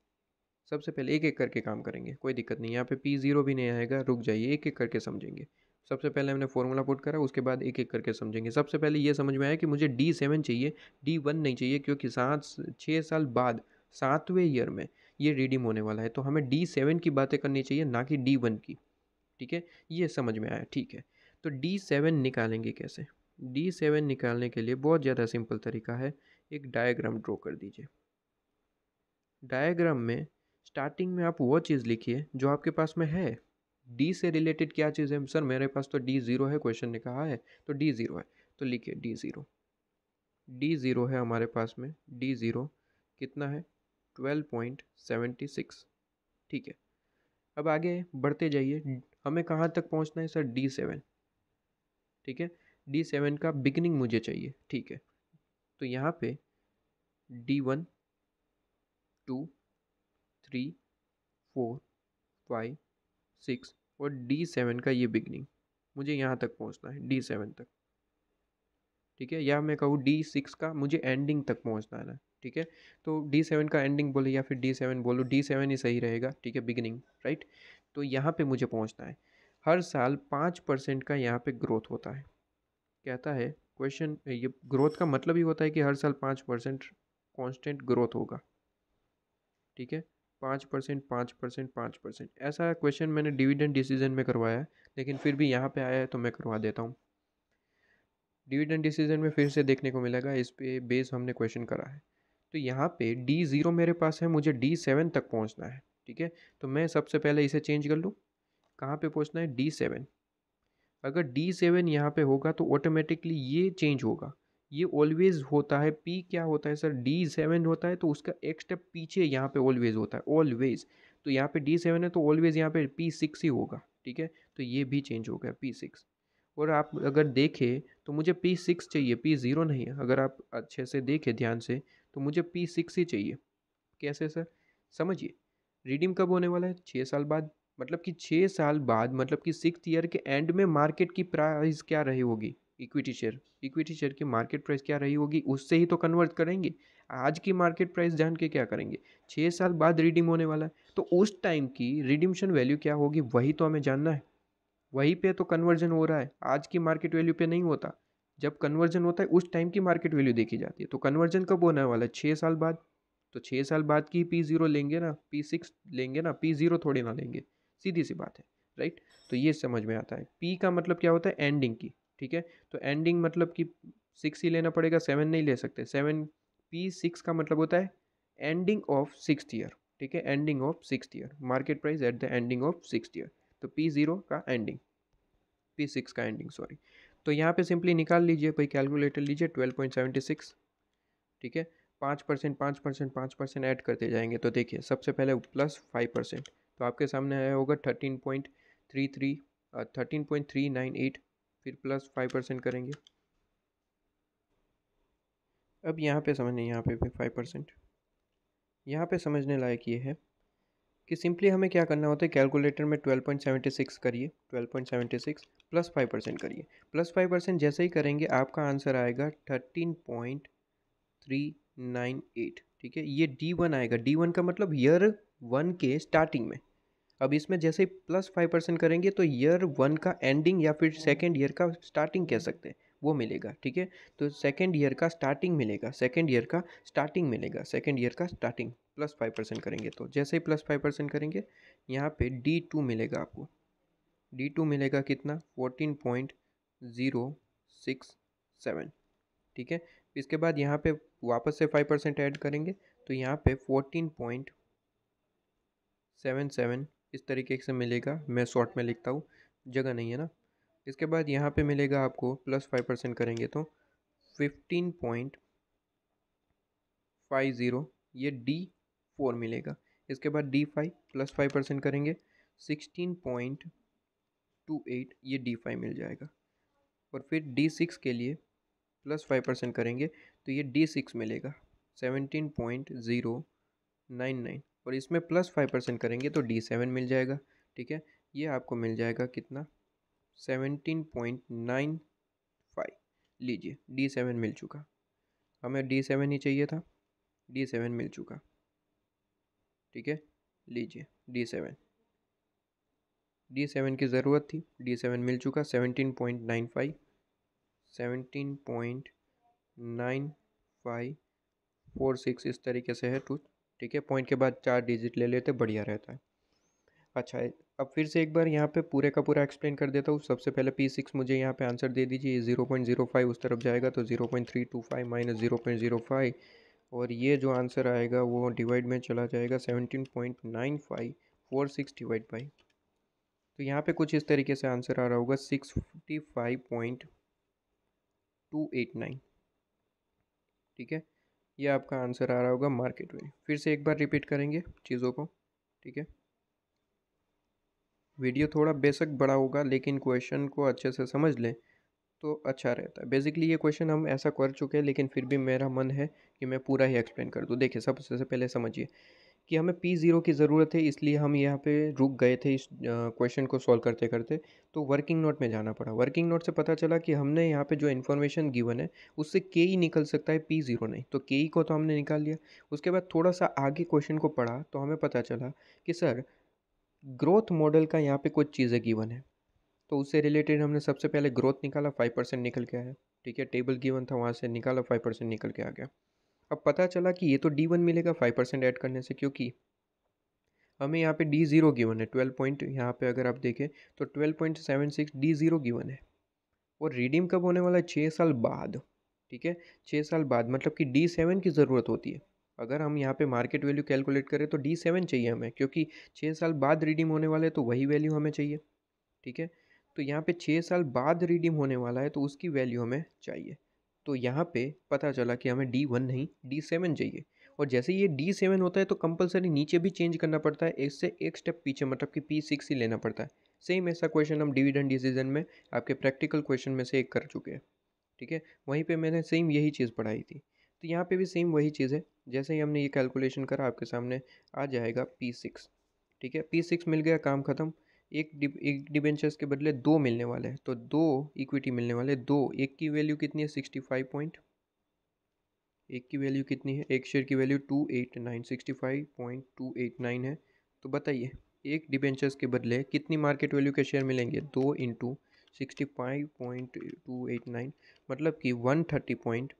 सबसे पहले एक एक करके काम करेंगे कोई दिक्कत नहीं यहाँ पे पी ज़ीरो भी नहीं आएगा रुक जाइए एक एक करके समझेंगे सबसे पहले हमने फॉर्मूला पुट करा उसके बाद एक एक करके समझेंगे सबसे पहले ये समझ में आया कि मुझे डी सेवन चाहिए डी वन नहीं चाहिए क्योंकि सात छः साल बाद सातवें ईयर में ये रिडीम होने वाला है तो हमें डी सेवन की बातें करनी चाहिए ना कि डी वन की ठीक है ये समझ में आया ठीक है तो डी सेवन निकालेंगे कैसे डी सेवन निकालने के लिए बहुत ज़्यादा सिंपल तरीका है एक डायग्राम ड्रॉ कर दीजिए डायग्राम में स्टार्टिंग में आप वो चीज़ लिखिए जो आपके पास में है डी से रिलेटेड क्या चीज़ है सर मेरे पास तो डी ज़ीरो है क्वेश्चन ने कहा है तो डी ज़ीरो है तो लिखिए डी ज़ीरो डी ज़ीरो है हमारे पास में डी ज़ीरो कितना है ट्वेल्व पॉइंट सेवेंटी सिक्स ठीक है अब आगे बढ़ते जाइए हमें कहाँ तक पहुँचना है सर डी सेवन ठीक है डी सेवन का बिगनिंग मुझे चाहिए ठीक है तो यहाँ पे D one two three four five six और डी सेवन का ये बिगनिंग मुझे यहाँ तक पहुँचना है डी सेवन तक ठीक है या मैं कहूँ डी सिक्स का मुझे एंडिंग तक पहुँचना है ठीक है तो डी सेवन का एंडिंग बोले या फिर डी सेवन बोलो डी सेवन ही सही रहेगा ठीक है बिगनिंग राइट तो यहाँ पे मुझे पहुँचना है हर साल पाँच परसेंट का यहाँ पे ग्रोथ होता है कहता है क्वेश्चन ये ग्रोथ का मतलब ही होता है कि हर साल पाँच परसेंट कॉन्स्टेंट ग्रोथ होगा ठीक है पाँच परसेंट पाँच परसेंट पाँच परसेंट ऐसा क्वेश्चन मैंने डिविडेंड डिसीजन में करवाया है लेकिन फिर भी यहाँ पे आया है तो मैं करवा देता हूँ डिविडेंड डिसीजन में फिर से देखने को मिलेगा इस पे बेस हमने क्वेश्चन करा है तो यहाँ पे डी ज़ीरो मेरे पास है मुझे डी सेवन तक पहुँचना है ठीक है तो मैं सबसे पहले इसे चेंज कर लूँ कहाँ पे पहुँचना है डी सेवन अगर डी सेवन यहाँ पर होगा तो ऑटोमेटिकली ये चेंज होगा ये ऑलवेज होता है पी क्या होता है सर डी सेवन होता है तो उसका एक स्टेप पीछे यहाँ पे ऑलवेज होता है ऑलवेज तो यहाँ पे डी सेवन है तो ऑलवेज यहाँ पे पी सिक्स ही होगा ठीक है तो ये भी चेंज हो गया पी सिक्स और आप अगर देखें तो मुझे पी सिक्स चाहिए पी ज़ीरो नहीं है अगर आप अच्छे से देखें ध्यान से तो मुझे पी सिक्स ही चाहिए कैसे सर समझिए रिडीम कब होने वाला है छः साल बाद मतलब कि छः साल बाद मतलब कि सिक्स ईयर के एंड में मार्केट की प्राइस क्या रही होगी इक्विटी शेयर इक्विटी शेयर की मार्केट प्राइस क्या रही होगी उससे ही तो कन्वर्ट करेंगे आज की मार्केट प्राइस जान के क्या करेंगे छः साल बाद रिडीम होने वाला है तो उस टाइम की रिडीमशन वैल्यू क्या होगी वही तो हमें जानना है वहीं पे तो कन्वर्जन हो रहा है आज की मार्केट वैल्यू पे नहीं होता जब कन्वर्जन होता है उस टाइम की मार्केट वैल्यू देखी जाती है तो कन्वर्जन कब होने वाला है छः साल बाद तो छः साल बाद की पी ज़ीरो लेंगे ना पी सिक्स लेंगे ना पी ज़ीरो थोड़ी ना लेंगे सीधी सी बात है राइट तो ये समझ में आता है पी का मतलब क्या होता है एंडिंग की ठीक है तो एंडिंग मतलब कि सिक्स ही लेना पड़ेगा सेवन नहीं ले सकते सेवन पी सिक्स का मतलब होता है एंडिंग ऑफ सिक्स ईयर ठीक है ending of six year market price at the ending of six year तो पी जीरो का एंडिंग पी सिक्स का एंडिंग सॉरी तो यहाँ पे सिंपली निकाल लीजिए भाई कैलकुलेटर लीजिए ट्वेल्व पॉइंट सेवेंटी सिक्स ठीक है पाँच परसेंट पाँच परसेंट पाँच परसेंट ऐड करते जाएंगे तो देखिए सबसे पहले प्लस फाइव परसेंट तो आपके सामने आया होगा thirteen point three three thirteen point three nine eight फिर प्लस फाइव परसेंट करेंगे अब यहाँ पे समझने यहाँ पे भी फाइव परसेंट यहाँ पे समझने लायक ये है कि सिंपली हमें क्या करना होता है कैलकुलेटर में ट्वेल्व पॉइंट सेवेंटी सिक्स करिए twelve point seventy six plus five percent करिए प्लस फाइव परसेंट जैसे ही करेंगे आपका आंसर आएगा thirteen point three nine eight ठीक है ये डी वन आएगा डी वन का मतलब ईयर वन के स्टार्टिंग में अब इसमें जैसे प्लस फाइव परसेंट करेंगे तो ईयर वन का एंडिंग या फिर सेकेंड ईयर का स्टार्टिंग कह सकते हैं वो मिलेगा ठीक है तो सेकेंड ईयर का स्टार्टिंग मिलेगा सेकेंड ईयर का स्टार्टिंग मिलेगा सेकेंड ईयर का स्टार्टिंग प्लस फाइव परसेंट करेंगे तो जैसे ही प्लस फाइव परसेंट करेंगे यहाँ पे डी टू मिलेगा आपको डी टू मिलेगा कितना fourteen point zero six seven ठीक है इसके बाद यहाँ पे वापस से फाइव परसेंट ऐड करेंगे तो यहाँ पे फोर्टीन पॉइंट सेवन सेवन इस तरीके से मिलेगा मैं शॉर्ट में लिखता हूँ जगह नहीं है ना इसके बाद यहाँ पे मिलेगा आपको प्लस फाइव परसेंट करेंगे तो फिफ्टीन पॉइंट फाइव ज़ीरो ये डी फोर मिलेगा इसके बाद D five plus five percent करेंगे सिक्सटीन पॉइंट टू एट ये डी फाइव मिल जाएगा और फिर डी सिक्स के लिए प्लस फाइव परसेंट करेंगे तो ये डी सिक्स मिलेगा seventeen point zero nine nine और इसमें प्लस फाइव परसेंट करेंगे तो डी सेवन मिल जाएगा ठीक है ये आपको मिल जाएगा कितना सेवनटीन पॉइंट नाइन फाइव लीजिए डी सेवन मिल चुका हमें डी सेवन ही चाहिए था डी सेवन मिल चुका ठीक है लीजिए डी सेवन डी सेवन की ज़रूरत थी डी सेवन मिल चुका seventeen point nine five seventeen point nine five four six इस तरीके से है टू ठीक है पॉइंट के बाद चार डिजिट ले लेते बढ़िया रहता है अच्छा अब फिर से एक बार यहाँ पे पूरे का पूरा एक्सप्लेन कर देता हूँ सबसे पहले पी सिक्स मुझे यहाँ पे आंसर दे दीजिए ज़ीरो पॉइंट ज़ीरो फाइव उस तरफ जाएगा तो zero point three two five minus zero point zero five और ये जो आंसर आएगा वो डिवाइड में चला जाएगा seventeen point nine five four six divide by तो यहाँ पे कुछ इस तरीके से आंसर आ रहा होगा sixty five point two eight nine ठीक है ये आपका आंसर आ रहा होगा मार्केट वैल्यू फिर से एक बार रिपीट करेंगे चीज़ों को ठीक है वीडियो थोड़ा बेशक बड़ा होगा लेकिन क्वेश्चन को अच्छे से समझ लें तो अच्छा रहता है बेसिकली ये क्वेश्चन हम ऐसा कर चुके हैं लेकिन फिर भी मेरा मन है कि मैं पूरा ही एक्सप्लेन कर दूँ देखिए सबसे पहले समझिए कि हमें पी ज़ीरो की ज़रूरत है इसलिए हम यहाँ पे रुक गए थे इस क्वेश्चन को सॉल्व करते करते तो वर्किंग नोट में जाना पड़ा वर्किंग नोट से पता चला कि हमने यहाँ पे जो इन्फॉर्मेशन गिवन है उससे के ही निकल सकता है पी ज़ीरो नहीं तो के ही को तो हमने निकाल लिया उसके बाद थोड़ा सा आगे क्वेश्चन को पढ़ा तो हमें पता चला कि सर ग्रोथ मॉडल का यहाँ पर कुछ चीज़ें गिवन है तो उससे रिलेटेड हमने सबसे पहले ग्रोथ निकाला फाइव परसेंट निकल के आया ठीक है टेबल गिवन था वहाँ से निकाला फाइव परसेंट निकल के आ गया अब पता चला कि ये तो डी वन मिलेगा फाइव परसेंट ऐड करने से क्योंकि हमें यहाँ पे डी ज़ीरो गिवन है ट्वेल्व पॉइंट यहाँ पे अगर आप देखें तो twelve point seven six D zero given है और रिडीम कब होने वाला है छः साल बाद ठीक है छः साल बाद मतलब कि डी सेवन की ज़रूरत होती है अगर हम यहाँ पे मार्केट वैल्यू कैलकुलेट करें तो डी सेवन चाहिए हमें क्योंकि छः साल बाद रिडीम होने वाला है तो वही वैल्यू हमें चाहिए ठीक है तो यहाँ पे छः साल बाद रिडीम होने वाला है तो उसकी वैल्यू हमें चाहिए तो यहाँ पे पता चला कि हमें डी वन नहीं डी सेवन चाहिए और जैसे ये डी सेवन होता है तो कंपलसरी नीचे भी चेंज करना पड़ता है इससे एक स्टेप पीछे मतलब कि पी सिक्स ही लेना पड़ता है सेम ऐसा क्वेश्चन हम डिविडेंड डिसीजन में आपके प्रैक्टिकल क्वेश्चन में से एक कर चुके हैं ठीक है वहीं पर मैंने सेम यही चीज़ पढ़ाई थी तो यहाँ पर भी सेम वही चीज़ है जैसे ही हमने ये कैलकुलेशन करा आपके सामने आ जाएगा पी सिक्स ठीक है पी सिक्स मिल गया काम ख़त्म एक एक डिबेंचर्स के बदले दो मिलने वाले हैं तो दो इक्विटी मिलने वाले दो एक की वैल्यू कितनी है सिक्सटी फाइव पॉइंट एक की वैल्यू कितनी है एक शेयर की value two eight nine sixty five point two eight nine है तो बताइए एक डिबेंचर्स के बदले कितनी मार्केट वैल्यू के शेयर मिलेंगे दो into sixty five point two eight nine मतलब कि वन थर्टी पॉइंट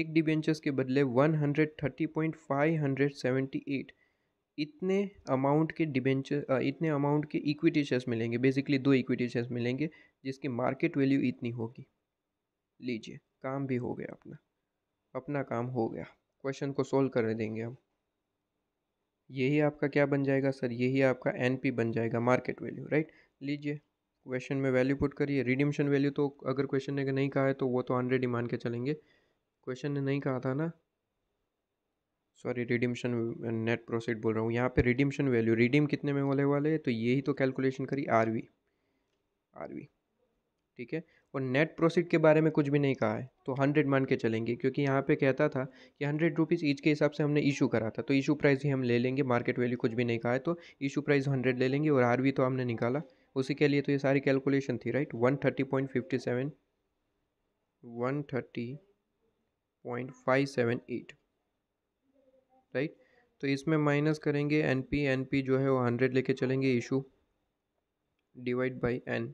एक डिबेंचर्स के बदले one hundred thirty point five hundred seventy eight इतने अमाउंट के डिबेंचर इतने अमाउंट के इक्विटी शेयर्स मिलेंगे बेसिकली दो इक्विटी शेयर्स मिलेंगे जिसकी मार्केट वैल्यू इतनी होगी लीजिए काम भी हो गया अपना अपना काम हो गया क्वेश्चन को सोल्व कर देंगे हम यही आपका क्या बन जाएगा सर यही आपका एन बन जाएगा मार्केट वैल्यू राइट लीजिए क्वेश्चन में वैल्यू पुट करिए रिडीमशन वैल्यू तो अगर क्वेश्चन ने नहीं कहा है तो वो तो हंड्रेड ही मान के चलेंगे क्वेश्चन ने नहीं कहा था ना सॉरी रिडीमशन नेट प्रोसीड बोल रहा हूँ यहाँ पे रिडीमशन वैल्यू रिडीम कितने में होने वाले तो यही तो कैलकुलेशन करी आर वी आर वी ठीक है और नेट प्रोसिट के बारे में कुछ भी नहीं कहा है तो हंड्रेड मान के चलेंगे क्योंकि यहाँ पे कहता था कि हंड्रेड रुपीज़ ईच के हिसाब से हमने इशू करा था तो इशू प्राइस ही हम ले लेंगे मार्केट वैल्यू कुछ भी नहीं कहा है तो इशू प्राइस हंड्रेड ले लेंगे और आर वी तो हमने निकाला उसी के लिए तो ये सारी कैलकुलेशन थी right one thirty point fifty seven one thirty point five seven eight right तो इसमें माइनस करेंगे एन पी एन पी जो है वो हंड्रेड लेके चलेंगे issue divide by N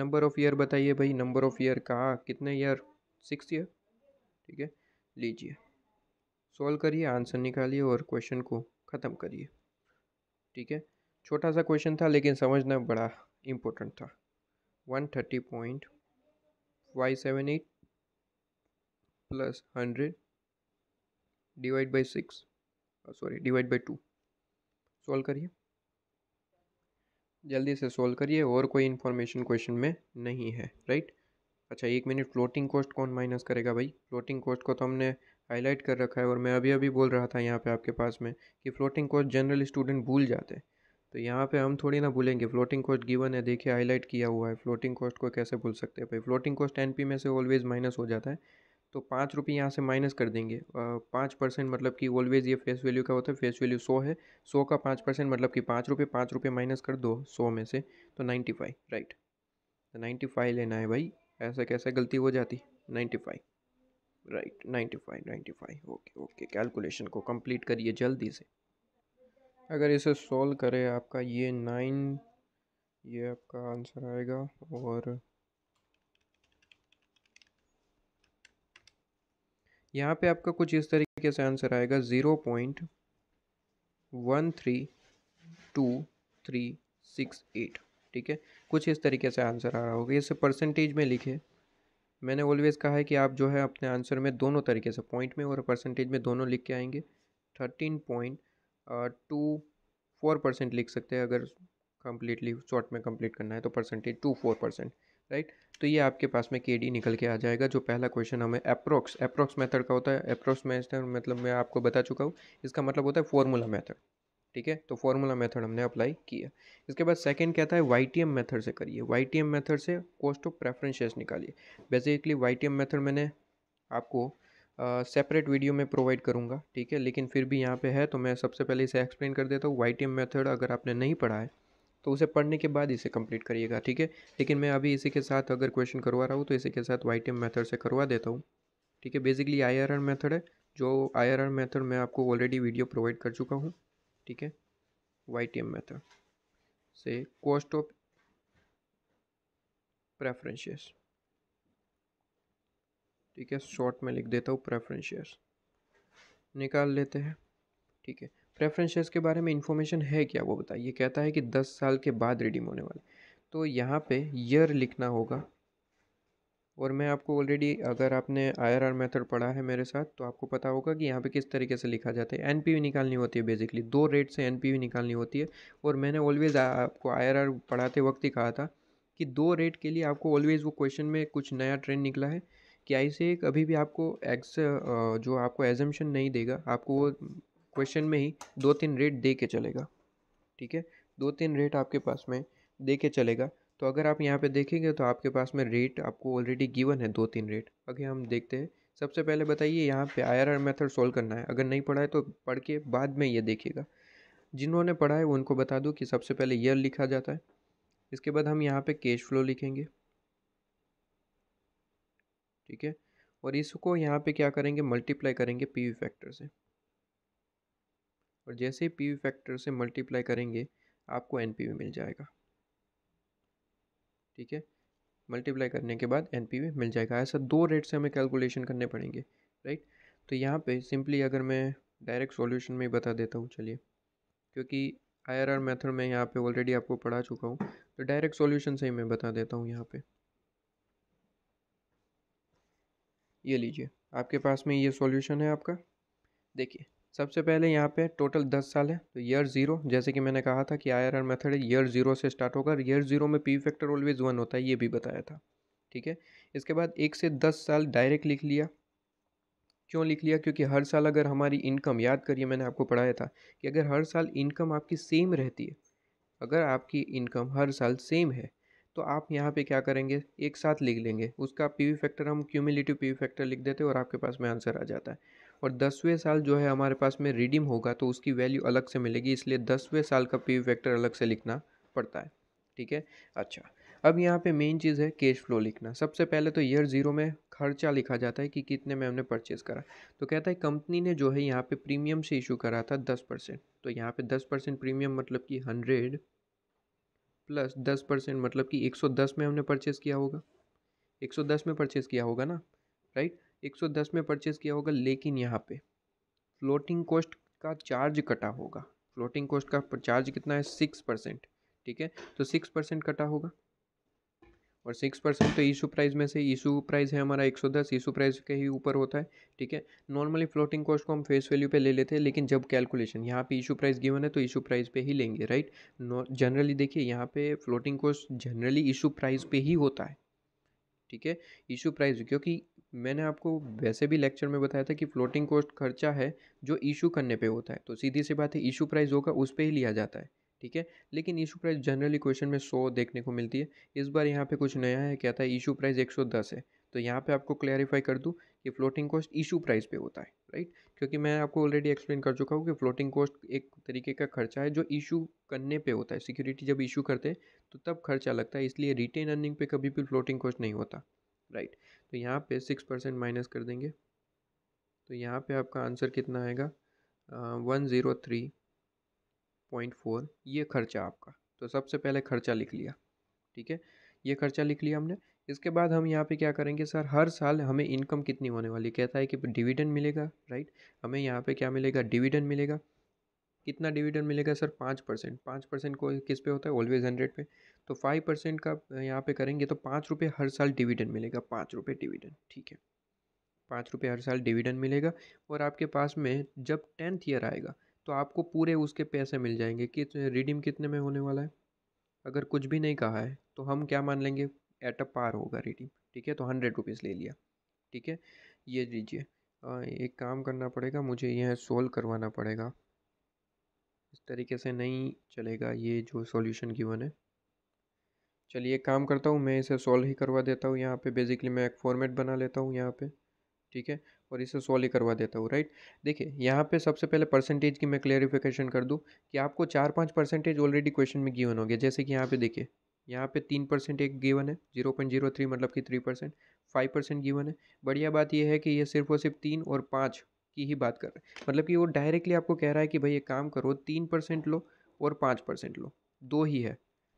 number of year बताइए भाई नंबर ऑफ़ ईयर कहाँ कितने ईयर सिक्स ईयर ठीक है लीजिए सॉल्व करिए आंसर निकालिए और क्वेश्चन को ख़त्म करिए ठीक है छोटा सा क्वेश्चन था लेकिन समझना बड़ा इम्पोर्टेंट था one thirty point five seven eight plus hundred divide by six sorry divide by two solve करिए जल्दी से सॉल्व करिए और कोई इन्फॉर्मेशन क्वेश्चन में नहीं है राइट अच्छा एक मिनट फ्लोटिंग कॉस्ट कौन माइनस करेगा भाई फ्लोटिंग कॉस्ट को तो हमने हाईलाइट कर रखा है और मैं अभी अभी बोल रहा था यहाँ पे आपके पास में कि फ्लोटिंग कॉस्ट जनरल स्टूडेंट भूल जाते हैं तो यहाँ पे हम थोड़ी ना भूलेंगे फ्लोटिंग कॉस्ट गिवन है देखिए हाईलाइट किया हुआ है फ्लोटिंग कॉस्ट को कैसे भूल सकते हैं भाई फ्लोटिंग कॉस्ट एन में से ऑलवेज माइनस हो जाता है तो पाँच रुपये यहाँ से माइनस कर देंगे पाँच परसेंट मतलब कि ऑलवेज़ ये फेस वैल्यू का होता है फेस वैल्यू सौ है सौ का पाँच परसेंट मतलब कि पाँच रुपये पाँच रुपये माइनस कर दो सौ में से तो ninety five right ninety five लेना है भाई ऐसा कैसे गलती हो जाती ninety five right ninety five ninety five okay okay calculation को कम्प्लीट करिए जल्दी से अगर इसे सॉल्व करें आपका ये नाइन ये आपका आंसर आएगा और यहाँ पे आपका कुछ इस तरीके से आंसर आएगा zero point one three two three six eight ठीक है कुछ इस तरीके से आंसर आ रहा होगा इसे परसेंटेज में लिखे मैंने ऑलवेज़ कहा है कि आप जो है अपने आंसर में दोनों तरीके से पॉइंट में और परसेंटेज में दोनों लिख के आएंगे thirteen point two four percent लिख सकते हैं अगर कम्प्लीटली शॉर्ट में कम्प्लीट करना है तो percentage two four percent right तो ये आपके पास में के डी निकल के आ जाएगा जो पहला क्वेश्चन हमें अप्रोक्स अप्रोक्स मेथड का होता है अप्रोक्स मेथड मतलब मैं आपको बता चुका हूँ इसका मतलब होता है फॉर्मूला मेथड ठीक है तो फॉर्मूला मेथड हमने अप्लाई किया इसके बाद सेकंड कहता है वाई टी एम मेथड से करिए वाई टी एम मेथड से कॉस्ट ऑफ शेयर निकालिए basically Y T M method मैंने आपको सेपरेट uh, वीडियो में प्रोवाइड करूँगा ठीक है लेकिन फिर भी यहाँ पर है तो मैं सबसे पहले इसे एक्सप्लेन कर देता हूँ वाई टी एम मेथड अगर आपने नहीं पढ़ा है तो उसे पढ़ने के बाद इसे कंप्लीट करिएगा ठीक है लेकिन मैं अभी इसी के साथ अगर क्वेश्चन करवा रहा हूँ तो इसी के साथ वाई टी मेथड से करवा देता हूँ ठीक है basically I R R method है जो आई आर आर मेथड मैं आपको ऑलरेडी वीडियो प्रोवाइड कर चुका हूँ ठीक है वाई टी एम मेथड से कॉस्ट ऑफ प्रेफरेंशियस ठीक है शॉर्ट में लिख देता हूँ प्रेफरेंशियस निकाल लेते हैं ठीक है प्रेफरेंस शेयर्स के बारे में इन्फॉर्मेशन है क्या वो बताइए कहता है कि दस साल के बाद रिडीम होने वाले तो यहाँ पे ईयर लिखना होगा और मैं आपको ऑलरेडी अगर आपने आईआरआर मेथड पढ़ा है मेरे साथ तो आपको पता होगा कि यहाँ पे किस तरीके से लिखा जाता है एनपीवी निकालनी होती है बेसिकली दो रेट से एनपीवी निकालनी होती है और मैंने ऑलवेज़ आपको आईआरआर पढ़ाते वक्त ही कहा था कि दो रेट के लिए आपको ऑलवेज़ वो क्वेश्चन में कुछ नया ट्रेंड निकला है कि आई से अभी भी आपको एक्स जो आपको एजम्पन नहीं देगा आपको वो क्वेश्चन में ही दो तीन रेट दे के चलेगा ठीक है दो तीन रेट आपके पास में दे के चलेगा तो अगर आप यहाँ पे देखेंगे तो आपके पास में रेट आपको ऑलरेडी गिवन है दो तीन रेट अगर हम देखते हैं सबसे पहले बताइए यहाँ पे आईआरआर मेथड सॉल्व करना है अगर नहीं पढ़ा है तो पढ़ के बाद में ये देखिएगा जिन्होंने पढ़ा है उनको बता दूँ कि सबसे पहले ईयर लिखा जाता है इसके बाद हम यहाँ पे कैश फ्लो लिखेंगे ठीक है और इसको यहाँ पे क्या करेंगे मल्टीप्लाई करेंगे पी फैक्टर से और जैसे ही पी वी फैक्टर से मल्टीप्लाई करेंगे आपको एन मिल जाएगा ठीक है मल्टीप्लाई करने के बाद एन मिल जाएगा ऐसा दो रेट से हमें कैलकुलेशन करने पड़ेंगे राइट तो यहाँ पे सिंपली अगर मैं डायरेक्ट सॉल्यूशन में ही बता देता हूँ चलिए क्योंकि आईआरआर आर मेथड में यहाँ पे ऑलरेडी आपको पढ़ा चुका हूँ तो डायरेक्ट सॉल्यूशन से ही मैं बता देता हूँ यहाँ पे ये लीजिए आपके पास में ये सॉल्यूशन है आपका देखिए सबसे पहले यहाँ पे टोटल दस साल है तो ईयर जीरो जैसे कि मैंने कहा था कि I R R method year zero से स्टार्ट होगा ईयर जीरो में पी फैक्टर ऑलवेज वन होता है ये भी बताया था ठीक है इसके बाद एक से दस साल डायरेक्ट लिख लिया क्यों लिख लिया क्योंकि हर साल अगर हमारी इनकम याद करिए मैंने आपको पढ़ाया था कि अगर हर साल इनकम आपकी सेम रहती है अगर आपकी इनकम हर साल सेम है तो आप यहाँ पे क्या करेंगे एक साथ लिख लेंगे उसका पी फैक्टर हम क्यूमिलेटिव पी फैक्टर लिख देते हैं और आपके पास में आंसर आ जाता है और दसवें साल जो है हमारे पास में रिडीम होगा तो उसकी वैल्यू अलग से मिलेगी इसलिए दसवें साल का पी फैक्टर अलग से लिखना पड़ता है ठीक है अच्छा अब यहाँ पे मेन चीज़ है कैश फ्लो लिखना सबसे पहले तो ईयर ज़ीरो में खर्चा लिखा जाता है कि कितने में हमने परचेज़ करा तो कहता है कंपनी ने जो है यहाँ पे प्रीमियम से इशू करा था दस परसेंट तो यहाँ पे दस परसेंट प्रीमियम मतलब कि हंड्रेड प्लस दस परसेंट मतलब कि एक सौ दस में हमने परचेज़ किया होगा एक सौ दस में परचेज़ किया होगा ना राइट 110 में परचेज़ किया होगा लेकिन यहाँ पे फ्लोटिंग कॉस्ट का चार्ज कटा होगा फ्लोटिंग कॉस्ट का चार्ज कितना है सिक्स परसेंट ठीक है तो सिक्स परसेंट कटा होगा और सिक्स परसेंट तो ईशू प्राइस में से ईशू प्राइस है हमारा एक सौ दस ईशू प्राइस के ही ऊपर होता है ठीक है नॉर्मली फ्लोटिंग कॉस्ट को हम फेस वैल्यू पे ले लेते हैं लेकिन जब कैलकुलेशन यहाँ पे ईशू प्राइस गिवन है तो ईशू प्राइस पे ही लेंगे राइट जनरली देखिए यहाँ पे floating cost generally issue price पे ही होता है ठीक है ईशू प्राइस क्योंकि मैंने आपको वैसे भी लेक्चर में बताया था कि फ्लोटिंग कॉस्ट खर्चा है जो इशू करने पे होता है तो सीधी सी बात है इशू प्राइस होगा उस पर ही लिया जाता है ठीक है लेकिन इशू प्राइस जनरली क्वेश्चन में सौ देखने को मिलती है इस बार यहाँ पे कुछ नया है क्या था इशू प्राइस एक सौ दस है तो यहाँ पे आपको क्लैरिफाई कर दूँ कि फ्लोटिंग कॉस्ट इशू प्राइस पे होता है राइट क्योंकि मैं आपको ऑलरेडी एक्सप्लेन कर चुका हूँ कि फ्लोटिंग कॉस्ट एक तरीके का खर्चा है जो इशू करने पे होता है सिक्योरिटी जब इशू करते हैं तो तब खर्चा लगता है इसलिए रिटेन अर्निंग पे कभी भी फ्लोटिंग कॉस्ट नहीं होता राइट right. तो यहाँ पे सिक्स परसेंट माइनस कर देंगे तो यहाँ पे आपका आंसर कितना आएगा one zero three point four ये खर्चा आपका तो सबसे पहले खर्चा लिख लिया ठीक है ये खर्चा लिख लिया हमने इसके बाद हम यहाँ पे क्या करेंगे सर हर साल हमें इनकम कितनी होने वाली कहता है कि डिविडेंड मिलेगा राइट हमें यहाँ पे क्या मिलेगा डिविडेंड मिलेगा कितना डिविडेंड मिलेगा सर पाँच परसेंट पाँच परसेंट को किस पे होता है ऑलवेज हंड्रेड पे तो फाइव परसेंट का यहाँ पे करेंगे तो पाँच रुपये हर साल डिविडेंड मिलेगा पाँच रुपये डिविडेंड ठीक है पाँच रुपये हर साल डिविडेंड मिलेगा और आपके पास में जब टेंथ ईयर आएगा तो आपको पूरे उसके पैसे मिल जाएंगे कि रिडीम कितने में होने वाला है अगर कुछ भी नहीं कहा है तो हम क्या मान लेंगे एट अ पार होगा रिडीम ठीक है तो हंड्रेड रुपीज़ ले लिया ठीक है ये लीजिए एक काम करना पड़ेगा मुझे यह सोल्व करवाना पड़ेगा इस तरीके से नहीं चलेगा ये जो सॉल्यूशन गिवन है चलिए काम करता हूँ मैं इसे सॉल्व ही करवा देता हूँ यहाँ पे बेसिकली मैं एक फॉर्मेट बना लेता हूँ यहाँ पे ठीक है और इसे सॉल्व ही करवा देता हूँ राइट देखिए यहाँ पे सबसे पहले परसेंटेज की मैं क्लेरिफिकेशन कर दूँ कि आपको चार पाँच परसेंटेज ऑलरेडी क्वेश्चन में गिवन हो गया जैसे कि यहाँ पे देखिए यहाँ पे तीन परसेंट एक गिवन है जीरो पॉइंट जीरो थ्री मतलब कि three percent five percent given है बढ़िया बात यह है कि ये सिर्फ और सिर्फ तीन और पाँच की ही बात कर रहे हैं मतलब कि वो डायरेक्टली आपको कह रहा है कि भाई ये काम करो तीन परसेंट लो और पाँच परसेंट लो दो ही है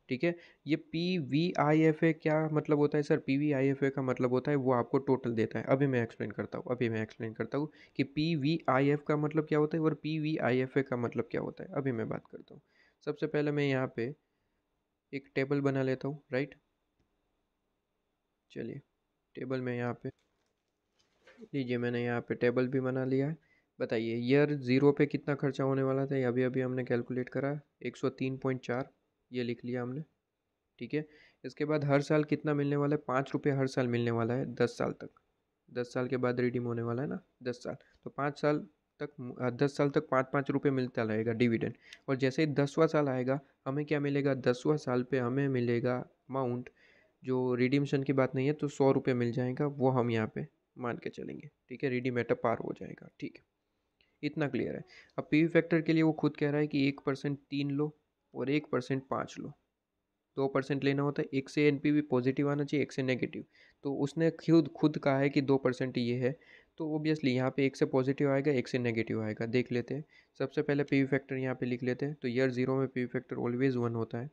ठीक है ये P V I F A क्या मतलब होता है sir P V I F A का मतलब होता है वो आपको टोटल देता है अभी मैं एक्सप्लेन करता हूँ अभी मैं एक्सप्लेन करता हूँ कि पी वी आई एफ का मतलब क्या होता है और P V I F A का मतलब क्या होता है अभी मैं बात करता हूँ सबसे पहले मैं यहाँ पे एक टेबल बना लेता हूँ राइट चलिए टेबल में यहाँ पे लीजिए मैंने यहाँ पे टेबल भी बना लिया है बताइए ईयर ज़ीरो पे कितना खर्चा होने वाला था ये अभी अभी हमने कैलकुलेट करा एक सौ तीन पॉइंट चार ये लिख लिया हमने ठीक है इसके बाद हर साल कितना मिलने वाला है पाँच रुपये हर साल मिलने वाला है दस साल तक दस साल के बाद रिडीम होने वाला है ना दस साल तो पाँच साल तक दस साल तक पाँच पाँच रुपये मिलता रहेगा डिविडेंड और जैसे ही दसवा साल आएगा हमें क्या मिलेगा दसवा साल पे हमें मिलेगा अमाउंट जो रिडीमशन की बात नहीं है तो सौ रुपये मिल जाएगा वो हम यहाँ पे मान के चलेंगे ठीक है रेडी मेटअप पार हो जाएगा ठीक है इतना क्लियर है अब पी फैक्टर के लिए वो खुद कह रहा है कि एक परसेंट तीन लो और एक परसेंट पाँच लो दो परसेंट लेना होता है एक से एन पॉजिटिव आना चाहिए एक से नेगेटिव तो उसने खुद खुद कहा है कि दो परसेंट ये है तो ओबियसली यहाँ पे एक से पॉजिटिव आएगा एक से नेगेटिव आएगा देख लेते हैं सबसे पहले पी वी फैक्टर यहाँ पे लिख लेते हैं तो ईयर ज़ीरो में P V factor always one होता है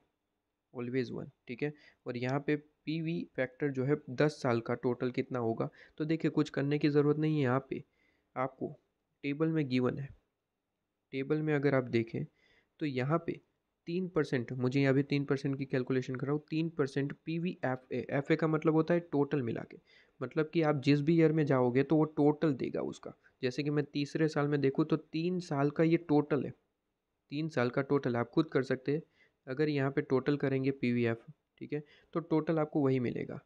ऑलवेज़ वन ठीक है और यहाँ पे पी वी फैक्टर जो है दस साल का टोटल कितना होगा तो देखिए कुछ करने की ज़रूरत नहीं है यहाँ पे आपको टेबल में गिवन है टेबल में अगर आप देखें तो यहाँ पे तीन परसेंट मुझे यहाँ पे तीन परसेंट की कैलकुलेशन कर रहा हूँ तीन percent P V F A F A का मतलब होता है टोटल मिला के मतलब कि आप जिस भी ईयर में जाओगे तो वो टोटल देगा उसका जैसे कि मैं तीसरे साल में देखूँ तो तीन साल का ये टोटल है तीन साल का टोटल आप खुद कर सकते हैं अगर यहाँ पे टोटल करेंगे पी वी एफ ठीक है तो टोटल आपको वही मिलेगा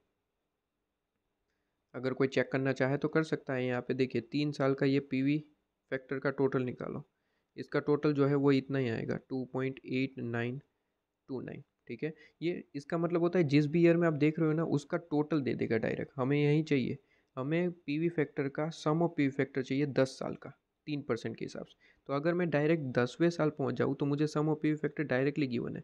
अगर कोई चेक करना चाहे तो कर सकता है यहाँ पे देखिए तीन साल का ये पीवी फैक्टर का टोटल निकालो इसका टोटल जो है वो इतना ही आएगा two point eight nine two nine ठीक है ये इसका मतलब होता है जिस भी ईयर में आप देख रहे हो ना उसका टोटल दे देगा डायरेक्ट हमें यही चाहिए हमें पीवी फैक्टर का सम ऑफ पीवी फैक्टर चाहिए दस साल का तीन परसेंट के हिसाब से तो अगर मैं डायरेक्ट दसवें साल पहुंच जाऊँ तो मुझे sum of PV factor directly given है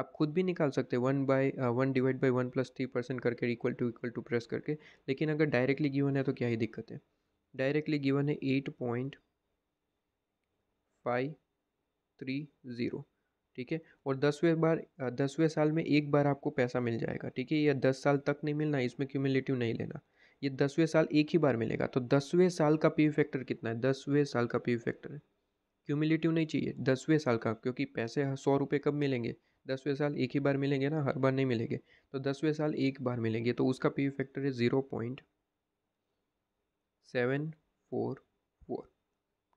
आप खुद भी निकाल सकते one by one divide by one plus three percent करके equal to equal to press करके लेकिन अगर डायरेक्टली गिवन है तो क्या ही दिक्कत है डायरेक्टली गिवन है eight point five three zero ठीक है और दसवें बार दसवें साल में एक बार आपको पैसा मिल जाएगा ठीक है या दस साल तक नहीं मिलना इसमें क्यूमिलेटिव नहीं लेना ये दसवें साल एक ही बार मिलेगा तो दसवें साल का पी फैक्टर कितना है दसवें साल का पी फैक्टर है क्यूमिलेटिव नहीं चाहिए दसवें साल का क्योंकि पैसे सौ रुपये कब मिलेंगे दसवें साल एक ही बार मिलेंगे ना हर बार नहीं मिलेंगे तो दसवें साल एक बार मिलेंगे तो उसका पी फैक्टर है zero point seven four four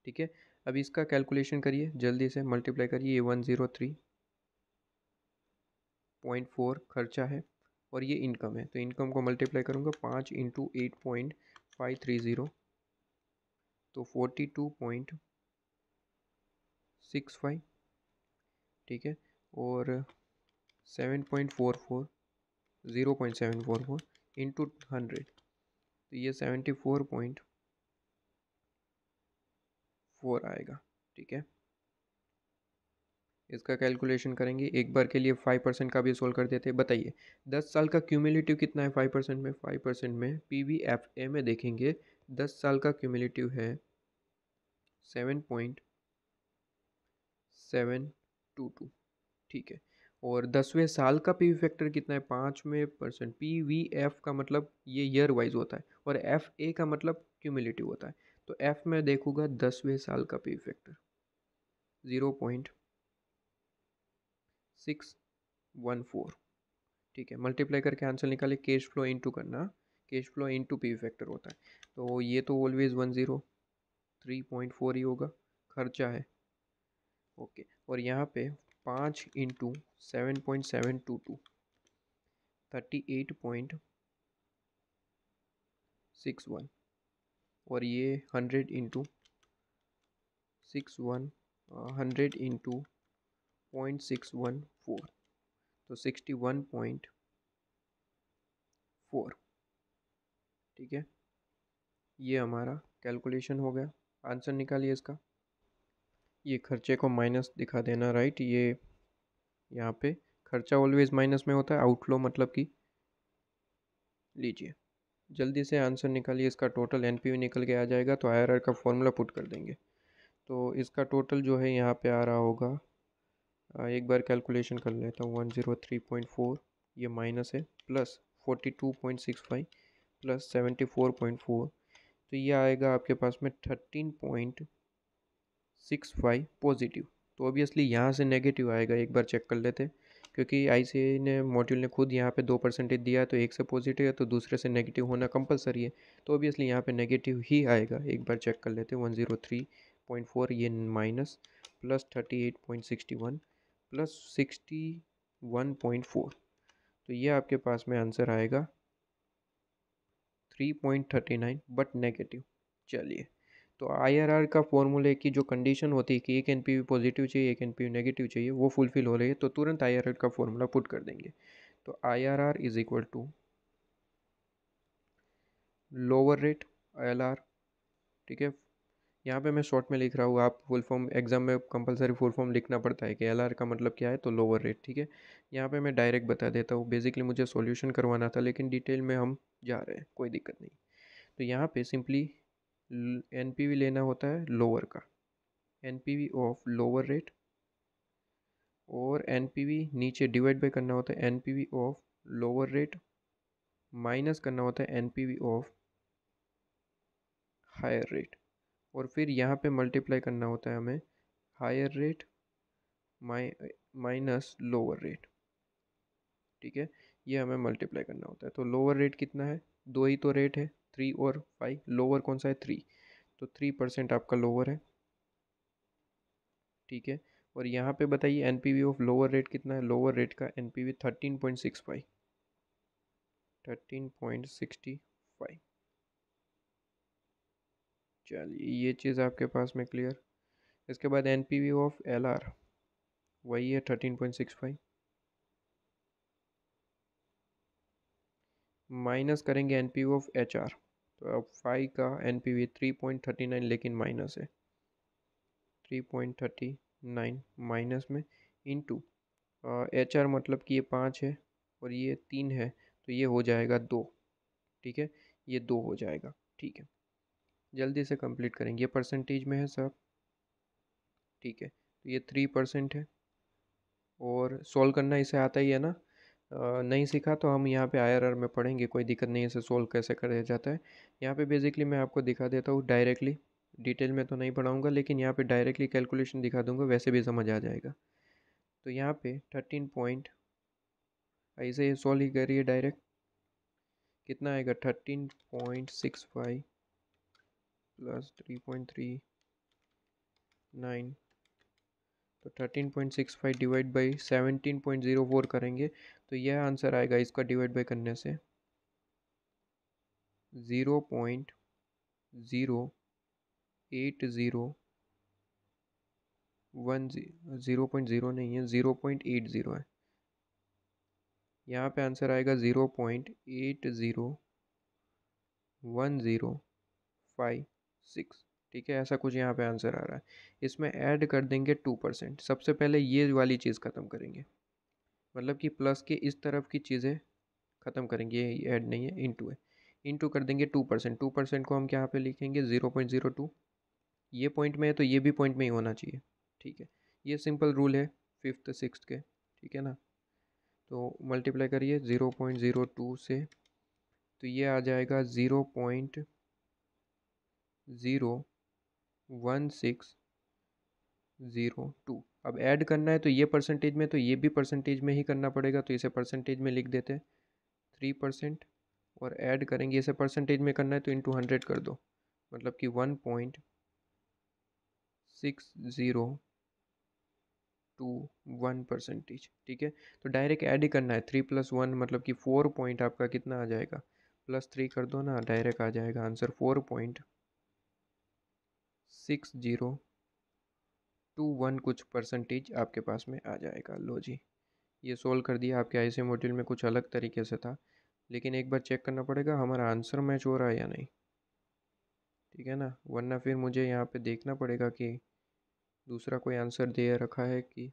ठीक है अब इसका कैलकुलेशन करिए जल्दी से मल्टीप्लाई करिए ये one zero three point four खर्चा है और ये इनकम है तो इनकम को मल्टीप्लाई करूँगा पाँच into eight point five three zero तो forty two point six five ठीक है और seven point four four zero point seven four four into hundred तो ये सेवेंटी फोर पॉइंट फोर आएगा ठीक है इसका कैलकुलेशन करेंगे एक बार के लिए फाइव परसेंट का भी सोल्व कर देते हैं बताइए दस साल का क्यूमिलेटिव कितना है फाइव परसेंट में फाइव परसेंट में पी वी एफ ए में देखेंगे दस साल का क्यूमिलेटिव है seven point seven two two ठीक है और दसवें साल का पी वी फैक्टर कितना है पाँच में परसेंट पी वी एफ का मतलब ये ईयर वाइज होता है और एफ ए का मतलब क्यूमिलेटिव होता है तो एफ में देखूंगा दसवें साल का P V factor zero point six one four ठीक है मल्टीप्लाई करके आंसर निकाले कैश फ्लो इनटू करना cash flow into P factor होता है तो ये तो always one zero three point four ही होगा खर्चा है ओके और यहाँ पे पाँच into seven point seven two two thirty eight point six one और ये hundred into six one hundred into point six one four तो सिक्सटी वन पॉइंट फोर ठीक है ये हमारा कैलकुलेशन हो गया आंसर निकालिए इसका ये खर्चे को माइनस दिखा देना राइट ये यहाँ पे खर्चा ऑलवेज माइनस में होता है आउटफ्लो मतलब कि लीजिए जल्दी से आंसर निकालिए इसका टोटल एन निकल के आ जाएगा तो आई का फॉर्मूला पुट कर देंगे तो इसका टोटल जो है यहाँ पे आ रहा होगा एक बार कैलकुलेशन कर लेता हूँ one zero three point four ये माइनस है plus forty two point six five plus seventy four point four तो ये आएगा आपके पास में thirteen point six five positive तो ऑब्वियसली यहाँ से नेगेटिव आएगा एक बार चेक कर लेते क्योंकि आई ने मॉड्यूल ने खुद यहाँ पे दो परसेंटेज दिया तो एक से पॉजिटिव है तो दूसरे से नेगेटिव होना कंपलसरी है तो ऑब्वियसली यहाँ पे नेगेटिव ही आएगा एक बार चेक कर लेते one zero three point four ये minus plus thirty eight point sixty one plus sixty one point four तो ये आपके पास में आंसर आएगा three point thirty nine but negative चलिए तो आई का फॉर्मूले की जो कंडीशन होती है कि एक एन पॉजिटिव चाहिए एक एन नेगेटिव चाहिए वो फुलफिल हो रही है तो तुरंत आई का फॉर्मूला पुट कर देंगे तो I R R is equal to lower rate I L R ठीक है यहाँ पे मैं शॉर्ट में लिख रहा हूँ आप फुल फॉर्म एग्जाम में कंपलसरी फुल फॉर्म लिखना पड़ता है कि एल आर का मतलब क्या है तो लोअर रेट ठीक है यहाँ पे मैं डायरेक्ट बता देता हूँ बेसिकली मुझे सॉल्यूशन करवाना था लेकिन डिटेल में हम जा रहे हैं कोई दिक्कत नहीं तो यहाँ पे सिंपली एन पी वी लेना होता है लोअर का N P V of lower rate और एन पी वी नीचे डिवाइड बाई करना होता है N P V of lower rate minus करना होता है N P V of higher rate और फिर यहाँ पे मल्टीप्लाई करना होता है हमें higher rate mi minus lower rate ठीक है ये हमें मल्टीप्लाई करना होता है तो लोअर रेट कितना है दो ही तो रेट है थ्री और फाइव लोअर कौन सा है थ्री तो थ्री परसेंट आपका लोअर है ठीक है और यहाँ पे बताइए N P V of lower rate कितना है लोअर रेट का N P V thirteen point six five thirteen point sixty five चलिए ये चीज़ आपके पास में क्लियर इसके बाद N P V of L R वही है thirteen point six five minus करेंगे N P of H R तो अब फाइव का N P V three point thirty nine लेकिन माइनस है three point thirty nine minus में टू एच आर मतलब कि ये पाँच है और ये तीन है तो ये हो जाएगा दो ठीक है ये दो हो जाएगा ठीक है जल्दी से कंप्लीट करेंगे ये परसेंटेज में है सर ठीक है तो ये थ्री परसेंट है और सॉल्व करना इसे आता ही है ना नहीं सीखा तो हम यहाँ पे आईआरआर में पढ़ेंगे कोई दिक्कत नहीं है इसे सोल्व कैसे दिया जाता है यहाँ पे बेसिकली मैं आपको दिखा देता हूँ डायरेक्टली डिटेल में तो नहीं पढ़ाऊँगा लेकिन यहाँ पे डायरेक्टली कैलकुलेशन दिखा दूँगा वैसे भी समझ आ जाएगा तो यहाँ पे थर्टीन पॉइंट ऐसे ये सोल्व ही करिए डायरेक्ट कितना आएगा thirteen point six five plus three point three nine तो thirteen point six five divide by seventeen point zero four करेंगे तो यह आंसर आएगा इसका डिवाइड बाई करने से zero point zero eight zero one zero point zero नहीं है ज़ीरो पॉइंट एट ज़ीरो है यहाँ पे आंसर आएगा zero point eight zero one zero five six ठीक है ऐसा कुछ यहाँ पे आंसर आ रहा है इसमें ऐड कर देंगे टू परसेंट सबसे पहले ये वाली चीज़ ख़त्म करेंगे मतलब कि प्लस के इस तरफ की चीज़ें ख़त्म करेंगे ये ऐड नहीं है इनटू है इनटू कर देंगे टू परसेंट टू परसेंट को हम यहाँ पे लिखेंगे ज़ीरो पॉइंट ज़ीरो टू ये पॉइंट में है तो ये भी पॉइंट में ही होना चाहिए ठीक है ये सिंपल रूल है फिफ्थ सिक्स के ठीक है ना तो मल्टीप्लाई करिए ज़ीरो पॉइंट ज़ीरो टू से तो ये आ जाएगा zero point zero one six zero two अब ऐड करना है तो ये परसेंटेज में तो ये भी परसेंटेज में ही करना पड़ेगा तो इसे परसेंटेज में लिख देते थ्री परसेंट और ऐड करेंगे इसे परसेंटेज में करना है तो टू हंड्रेड कर दो मतलब कि one point six zero two one percentage ठीक है तो डायरेक्ट ऐड ही करना है थ्री प्लस वन मतलब कि फ़ोर पॉइंट आपका कितना आ जाएगा प्लस थ्री कर दो ना डायरेक्ट आ जाएगा answer four point six zero two one कुछ परसेंटेज आपके पास में आ जाएगा लो जी ये सोल्व कर दिया आपके आई मॉड्यूल में कुछ अलग तरीके से था लेकिन एक बार चेक करना पड़ेगा हमारा आंसर मैच हो रहा है या नहीं ठीक है ना वरना फिर मुझे यहाँ पे देखना पड़ेगा कि दूसरा कोई आंसर दे रखा है कि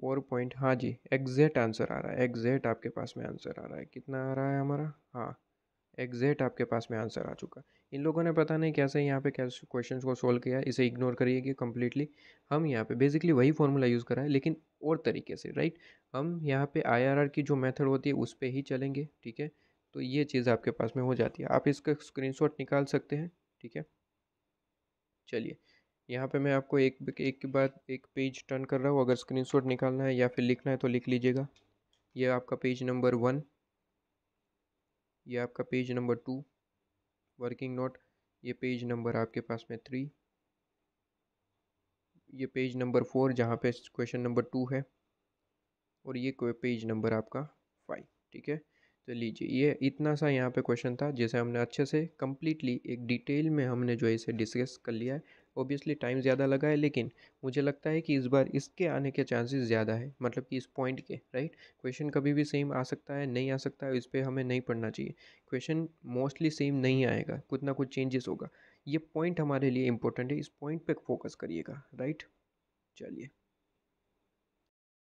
फोर पॉइंट हाँ जी एग्जैक्ट आंसर आ रहा है एग्जैक्ट आपके पास में आंसर आ रहा है कितना आ रहा है हमारा हाँ एग्जैक्ट आपके पास में आंसर आ चुका इन लोगों ने पता नहीं कैसे यहाँ पे कैसे क्वेश्चन को सोल्व किया इसे इग्नोर करिएगा कम्प्लीटली हम यहाँ पे बेसिकली वही फॉर्मूला यूज़ करा है लेकिन और तरीके से राइट हम यहाँ पे आईआरआर की जो मेथड होती है उस पर ही चलेंगे ठीक है तो ये चीज़ आपके पास में हो जाती है आप इसका स्क्रीन निकाल सकते हैं ठीक है चलिए यहाँ पर मैं आपको एक एक के बाद एक पेज टर्न कर रहा हूँ अगर स्क्रीन निकालना है या फिर लिखना है तो लिख लीजिएगा ये आपका पेज नंबर वन ये आपका page number two working note ये पेज नंबर आपके पास में थ्री ये पेज नंबर फोर जहाँ पे क्वेश्चन नंबर टू है और ये पेज नंबर आपका फाइव ठीक है तो लीजिए ये इतना सा यहाँ पे क्वेश्चन था जैसे हमने अच्छे से कम्प्लीटली एक डिटेल में हमने जो है इसे डिस्कस कर लिया है ऑब्वियसली टाइम ज़्यादा लगा है लेकिन मुझे लगता है कि इस बार इसके आने के चांसेस ज़्यादा है मतलब कि इस पॉइंट के राइट क्वेश्चन कभी भी सेम आ सकता है नहीं आ सकता है इस पर हमें नहीं पढ़ना चाहिए क्वेश्चन मोस्टली सेम नहीं आएगा कुछ ना कुछ चेंजेस होगा ये पॉइंट हमारे लिए इंपॉर्टेंट है इस पॉइंट पर फोकस करिएगा राइट चलिए